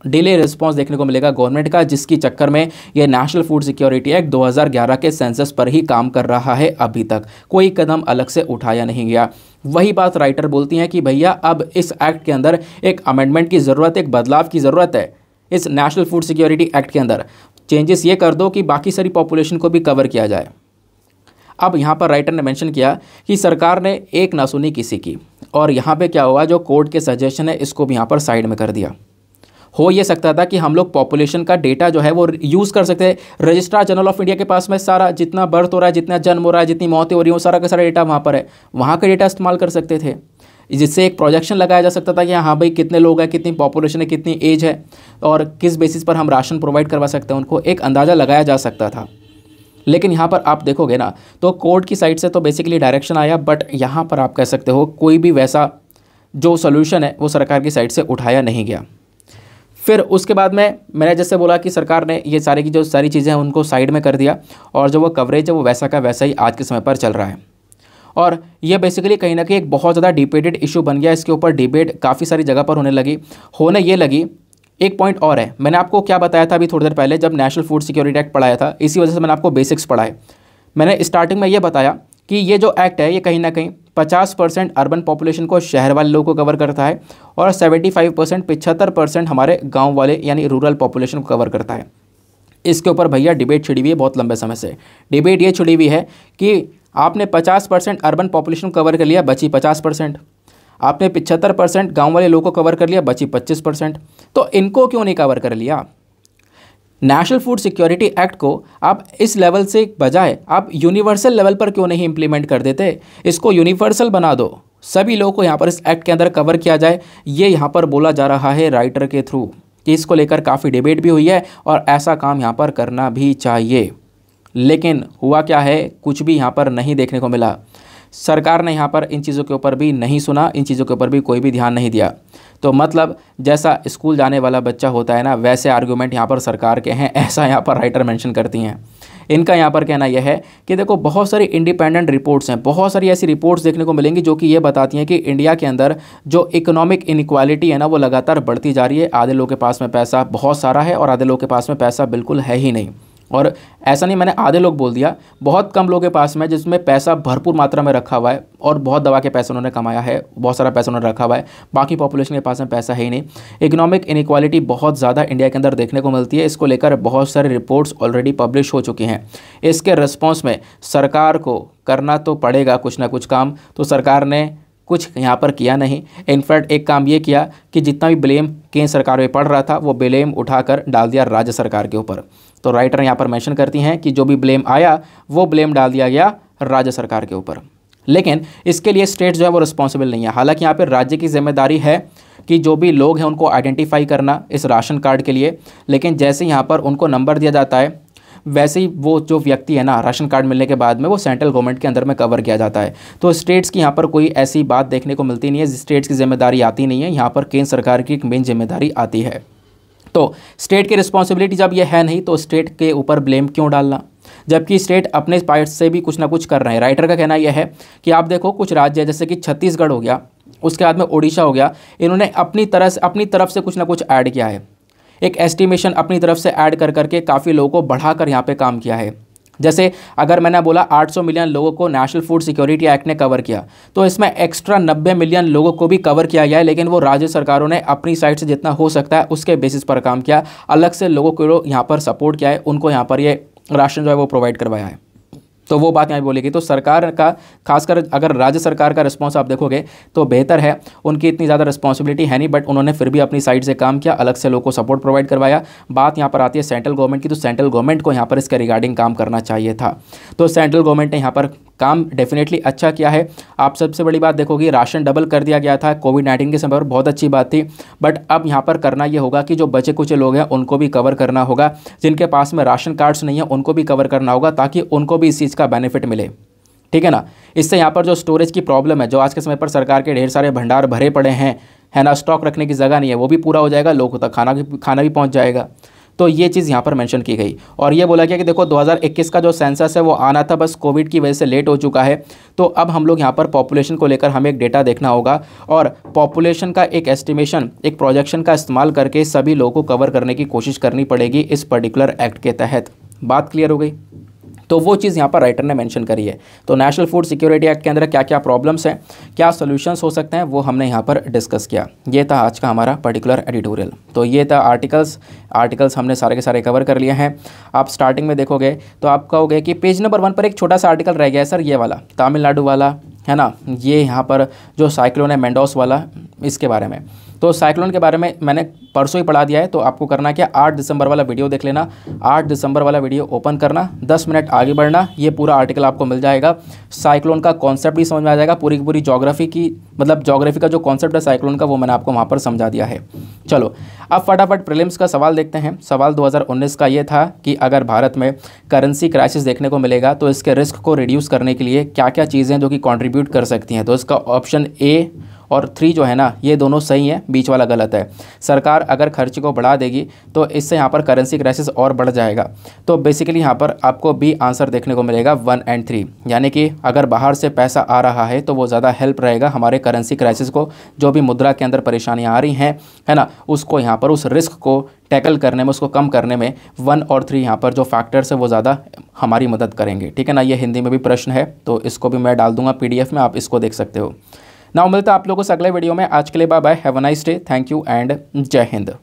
डिले रिस्पॉन्स देखने को मिलेगा गवर्नमेंट का जिसकी चक्कर में ये नेशनल फूड सिक्योरिटी एक्ट 2011 के सेंसस पर ही काम कर रहा है अभी तक कोई कदम अलग से उठाया नहीं गया वही बात राइटर बोलती हैं कि भैया अब इस एक्ट के अंदर एक अमेंडमेंट की ज़रूरत एक बदलाव की ज़रूरत है इस नेशनल फूड सिक्योरिटी एक्ट के अंदर चेंजेस ये कर दो कि बाकी सारी पॉपुलेशन को भी कवर किया जाए अब यहाँ पर राइटर ने मेंशन किया कि सरकार ने एक ना सुनी किसी की और यहाँ पे क्या हुआ जो कोर्ट के सजेशन है इसको भी यहाँ पर साइड में कर दिया हो ये सकता था कि हम लोग पॉपुलेशन का डेटा जो है वो यूज़ कर सकते हैं रजिस्ट्रार जनरल ऑफ इंडिया के पास में सारा जितना बर्थ हो रहा है जितना जन्म हो रहा है जितनी मौतें हो रही हैं सारा का सारा डेटा वहाँ पर है वहाँ का डेटा इस्तेमाल कर सकते थे जिससे एक प्रोजेक्शन लगाया जा सकता था कि हाँ भाई कितने लोग हैं कितनी पॉपुलेशन है कितनी एज है और किस बेसिस पर हम राशन प्रोवाइड करवा सकते हैं उनको एक अंदाज़ा लगाया जा सकता था लेकिन यहाँ पर आप देखोगे ना तो कोर्ट की साइड से तो बेसिकली डायरेक्शन आया बट यहाँ पर आप कह सकते हो कोई भी वैसा जो सोल्यूशन है वो सरकार की साइड से उठाया नहीं गया फिर उसके बाद में मैंने जैसे बोला कि सरकार ने ये सारी की जो सारी चीज़ें हैं उनको साइड में कर दिया और जो वो कवरेज है वो वैसा का वैसा ही आज के समय पर चल रहा है और ये बेसिकली कहीं ना कहीं एक बहुत ज़्यादा डिबेटेड इशू बन गया इसके ऊपर डिबेट काफ़ी सारी जगह पर होने लगी होने ये लगी एक पॉइंट और है मैंने आपको क्या बताया था अभी थोड़ी देर पहले जब नेशनल फूड सिक्योरिटी एक्ट पढ़ाया था इसी वजह से मैंने आपको बेसिक्स पढ़ाए मैंने स्टार्टिंग में ये बताया कि ये जो एक्ट है ये कहीं ना कहीं पचास परसेंट अर्बन पॉपुलेशन को शहर वाले लोगों को कवर करता है और सेवेंटी फाइव परसेंट पिछहत्तर परसेंट हमारे गाँव वाले यानी रूरल पॉपुलेशन को कवर करता है इसके ऊपर भैया डिबेट छिड़ी हुई है बहुत लंबे समय से डिबेट ये छिड़ी हुई है कि आपने पचास परसेंट अर्बन पॉपुलेशन कवर कर लिया बची पचास परसेंट आपने पिछहत्तर परसेंट गाँव वाले लोगों को कवर कर लिया बची पच्चीस परसेंट तो इनको क्यों नहीं कवर कर लिया नेशनल फूड सिक्योरिटी एक्ट को आप इस लेवल से बजाय आप यूनिवर्सल लेवल पर क्यों नहीं इम्प्लीमेंट कर देते इसको यूनिवर्सल बना दो सभी लोगों को यहाँ पर इस एक्ट के अंदर कवर किया जाए ये यहाँ पर बोला जा रहा है राइटर के थ्रू कि इसको लेकर काफ़ी डिबेट भी हुई है और ऐसा काम यहाँ पर करना भी चाहिए लेकिन हुआ क्या है कुछ भी यहाँ पर नहीं देखने को मिला सरकार ने यहाँ पर इन चीज़ों के ऊपर भी नहीं सुना इन चीज़ों के ऊपर भी कोई भी ध्यान नहीं दिया तो मतलब जैसा स्कूल जाने वाला बच्चा होता है ना वैसे आर्ग्यूमेंट यहाँ पर सरकार के हैं ऐसा यहाँ पर राइटर मैंशन करती हैं इनका यहाँ पर कहना यह है कि देखो बहुत सारी इंडिपेंडेंट रिपोर्ट्स हैं बहुत सारी ऐसी रिपोर्ट्स देखने को मिलेंगी जो कि ये बताती हैं कि इंडिया के अंदर जो इकोनॉमिक इनक्वालिटी है ना वो लगातार बढ़ती जा रही है आधे लोग के पास में पैसा बहुत सारा है और आधे लोगों के पास में पैसा बिल्कुल है ही नहीं और ऐसा नहीं मैंने आधे लोग बोल दिया बहुत कम लोगों के पास में जिसमें पैसा भरपूर मात्रा में रखा हुआ है और बहुत दवा के पैसे उन्होंने कमाया है बहुत सारा पैसा उन्होंने रखा हुआ है बाकी पॉपुलेशन के पास में पैसा है ही नहीं इकोनॉमिक इनक्वालिटी बहुत ज़्यादा इंडिया के अंदर देखने को मिलती है इसको लेकर बहुत सारे रिपोर्ट्स ऑलरेडी पब्लिश हो चुकी हैं इसके रिस्पॉन्स में सरकार को करना तो पड़ेगा कुछ ना कुछ काम तो सरकार ने कुछ यहाँ पर किया नहीं इनफैक्ट एक काम ये किया कि जितना भी ब्लेम केंद्र सरकार में पड़ रहा था वो ब्लेम उठाकर डाल दिया राज्य सरकार के ऊपर तो राइटर यहाँ पर मैंशन करती हैं कि जो भी ब्लेम आया वो ब्लेम डाल दिया गया राज्य सरकार के ऊपर लेकिन इसके लिए स्टेट जो है वो रिस्पॉन्सिबल नहीं है हालांकि यहाँ पर राज्य की जिम्मेदारी है कि जो भी लोग हैं उनको आइडेंटिफाई करना इस राशन कार्ड के लिए लेकिन जैसे यहाँ पर उनको नंबर दिया जाता है वैसे ही वो जो व्यक्ति है ना राशन कार्ड मिलने के बाद में वो सेंट्रल गवर्नमेंट के अंदर में कवर किया जाता है तो स्टेट्स की यहाँ पर कोई ऐसी बात देखने को मिलती नहीं है स्टेट्स की जिम्मेदारी आती नहीं है यहाँ पर केंद्र सरकार की एक मेन जिम्मेदारी आती है तो स्टेट की रिस्पॉन्सिबिलिटी जब ये है नहीं तो स्टेट के ऊपर ब्लेम क्यों डालना जबकि स्टेट अपने पार्ट से भी कुछ ना कुछ कर रहे हैं राइटर का कहना यह है कि आप देखो कुछ राज्य जैसे कि छत्तीसगढ़ हो गया उसके बाद में ओडिशा हो गया इन्होंने अपनी तरह से अपनी तरफ से कुछ ना कुछ ऐड किया है एक एस्टिमेशन अपनी तरफ से ऐड कर करके काफ़ी लोगों को बढ़ा कर यहाँ पर काम किया है जैसे अगर मैंने बोला 800 मिलियन लोगों को नेशनल फूड सिक्योरिटी एक्ट ने कवर किया तो इसमें एक्स्ट्रा 90 मिलियन लोगों को भी कवर किया गया है लेकिन वो राज्य सरकारों ने अपनी साइड से जितना हो सकता है उसके बेसिस पर काम किया अलग से लोगों को यहाँ पर सपोर्ट किया है उनको यहाँ पर ये राशन जो है वो प्रोवाइड करवाया है तो वो बात यहाँ बोलेगी तो सरकार का खासकर अगर राज्य सरकार का रिस्पॉन्स आप देखोगे तो बेहतर है उनकी इतनी ज़्यादा रिस्पॉन्सिबिलिटी है नहीं बट उन्होंने फिर भी अपनी साइड से काम किया अलग से लोगों को सपोर्ट प्रोवाइड करवाया बात यहाँ पर आती है सेंट्रल गवर्नमेंट की तो सेंट्रल गवर्नमेंट को यहाँ पर इसके रिगार्डिंग काम करना चाहिए था तो सेंट्रल गवर्नमेंट ने यहाँ पर काम डेफिनेटली अच्छा किया है आप सबसे बड़ी बात देखोगे राशन डबल कर दिया गया था कोविड नाइन्टीन के समय पर बहुत अच्छी बात थी बट अब यहाँ पर करना ये होगा कि जो बचे कुचे लोग हैं उनको भी कवर करना होगा जिनके पास में राशन कार्ड्स नहीं है उनको भी कवर करना होगा ताकि उनको भी इस चीज़ इसका बेनिफिट मिले ठीक है ना इससे यहाँ पर जो स्टोरेज की प्रॉब्लम है जो आज के समय पर सरकार के ढेर सारे भंडार भरे पड़े हैं है ना स्टॉक रखने की जगह नहीं है वो भी पूरा हो जाएगा लोगों तक खाना भी खाना भी पहुँच जाएगा तो ये चीज़ यहाँ पर मेंशन की गई और ये बोला गया कि देखो 2021 का जो सेंसस है वो आना था बस कोविड की वजह से लेट हो चुका है तो अब हम लोग यहाँ पर पॉपुलेशन को लेकर हमें एक डेटा देखना होगा और पॉपुलेशन का एक एस्टिमेशन एक प्रोजेक्शन का इस्तेमाल करके सभी लोगों को कवर करने की कोशिश करनी पड़ेगी इस पर्टिकुलर एक्ट के तहत बात क्लियर हो गई तो वो चीज़ यहाँ पर राइटर ने मैंशन करी है तो नेशनल फूड सिक्योरिटी एक्ट के अंदर क्या क्या प्रॉब्लम्स हैं क्या सोल्यूशंस हो सकते हैं वो हमने यहाँ पर डिस्कस किया ये था आज का हमारा पर्टिकुलर एडिटोरियल तो ये था आर्टिकल्स आर्टिकल्स हमने सारे के सारे कवर कर लिए हैं आप स्टार्टिंग में देखोगे तो आप कहोगे कि पेज नंबर वन पर एक छोटा सा आर्टिकल रह गया है सर ये वाला तमिलनाडु वाला है ना ये यहाँ पर जो साइक्लोन है मैंडोस वाला इसके बारे में तो साइक्लोन के बारे में मैंने परसों ही पढ़ा दिया है तो आपको करना क्या आठ दिसंबर वाला वीडियो देख लेना आठ दिसंबर वाला वीडियो ओपन करना दस मिनट आगे बढ़ना ये पूरा आर्टिकल आपको मिल जाएगा साइक्लोन का कॉन्सेप्ट भी समझ में आ जाएगा पूरी की पूरी जोग्राफी की मतलब जोग्राफी का जो कॉन्सेप्ट है साइक्लोन का वो मैंने आपको वहाँ पर समझा दिया है चलो अब फटाफट प्रिलिम्स का सवाल देखते हैं सवाल 2019 का ये था कि अगर भारत में करेंसी क्राइसिस देखने को मिलेगा तो इसके रिस्क को रिड्यूस करने के लिए क्या क्या चीज़ें जो कि कॉन्ट्रीब्यूट कर सकती हैं तो इसका ऑप्शन ए और थ्री जो है ना ये दोनों सही हैं बीच वाला गलत है सरकार अगर खर्च को बढ़ा देगी तो इससे यहाँ पर करेंसी क्राइसिस और बढ़ जाएगा तो बेसिकली यहाँ पर आपको बी आंसर देखने को मिलेगा वन एंड थ्री यानी कि अगर बाहर से पैसा आ रहा है तो वो ज़्यादा हेल्प रहेगा हमारे करेंसी क्राइसिस को जो भी मुद्रा के अंदर परेशानियाँ आ रही हैं है ना उसको यहाँ पर उस रिस्क को टैकल करने में उसको कम करने में वन और थ्री यहाँ पर जो फैक्टर्स है वो ज़्यादा हमारी मदद करेंगे ठीक है ना ये हिंदी में भी प्रश्न है तो इसको भी मैं डाल दूंगा पीडीएफ में आप इसको देख सकते हो नाउ मिलता आप लोगों से अगले वीडियो में आज के लिए bye bye have a nice day thank you and जय हिंद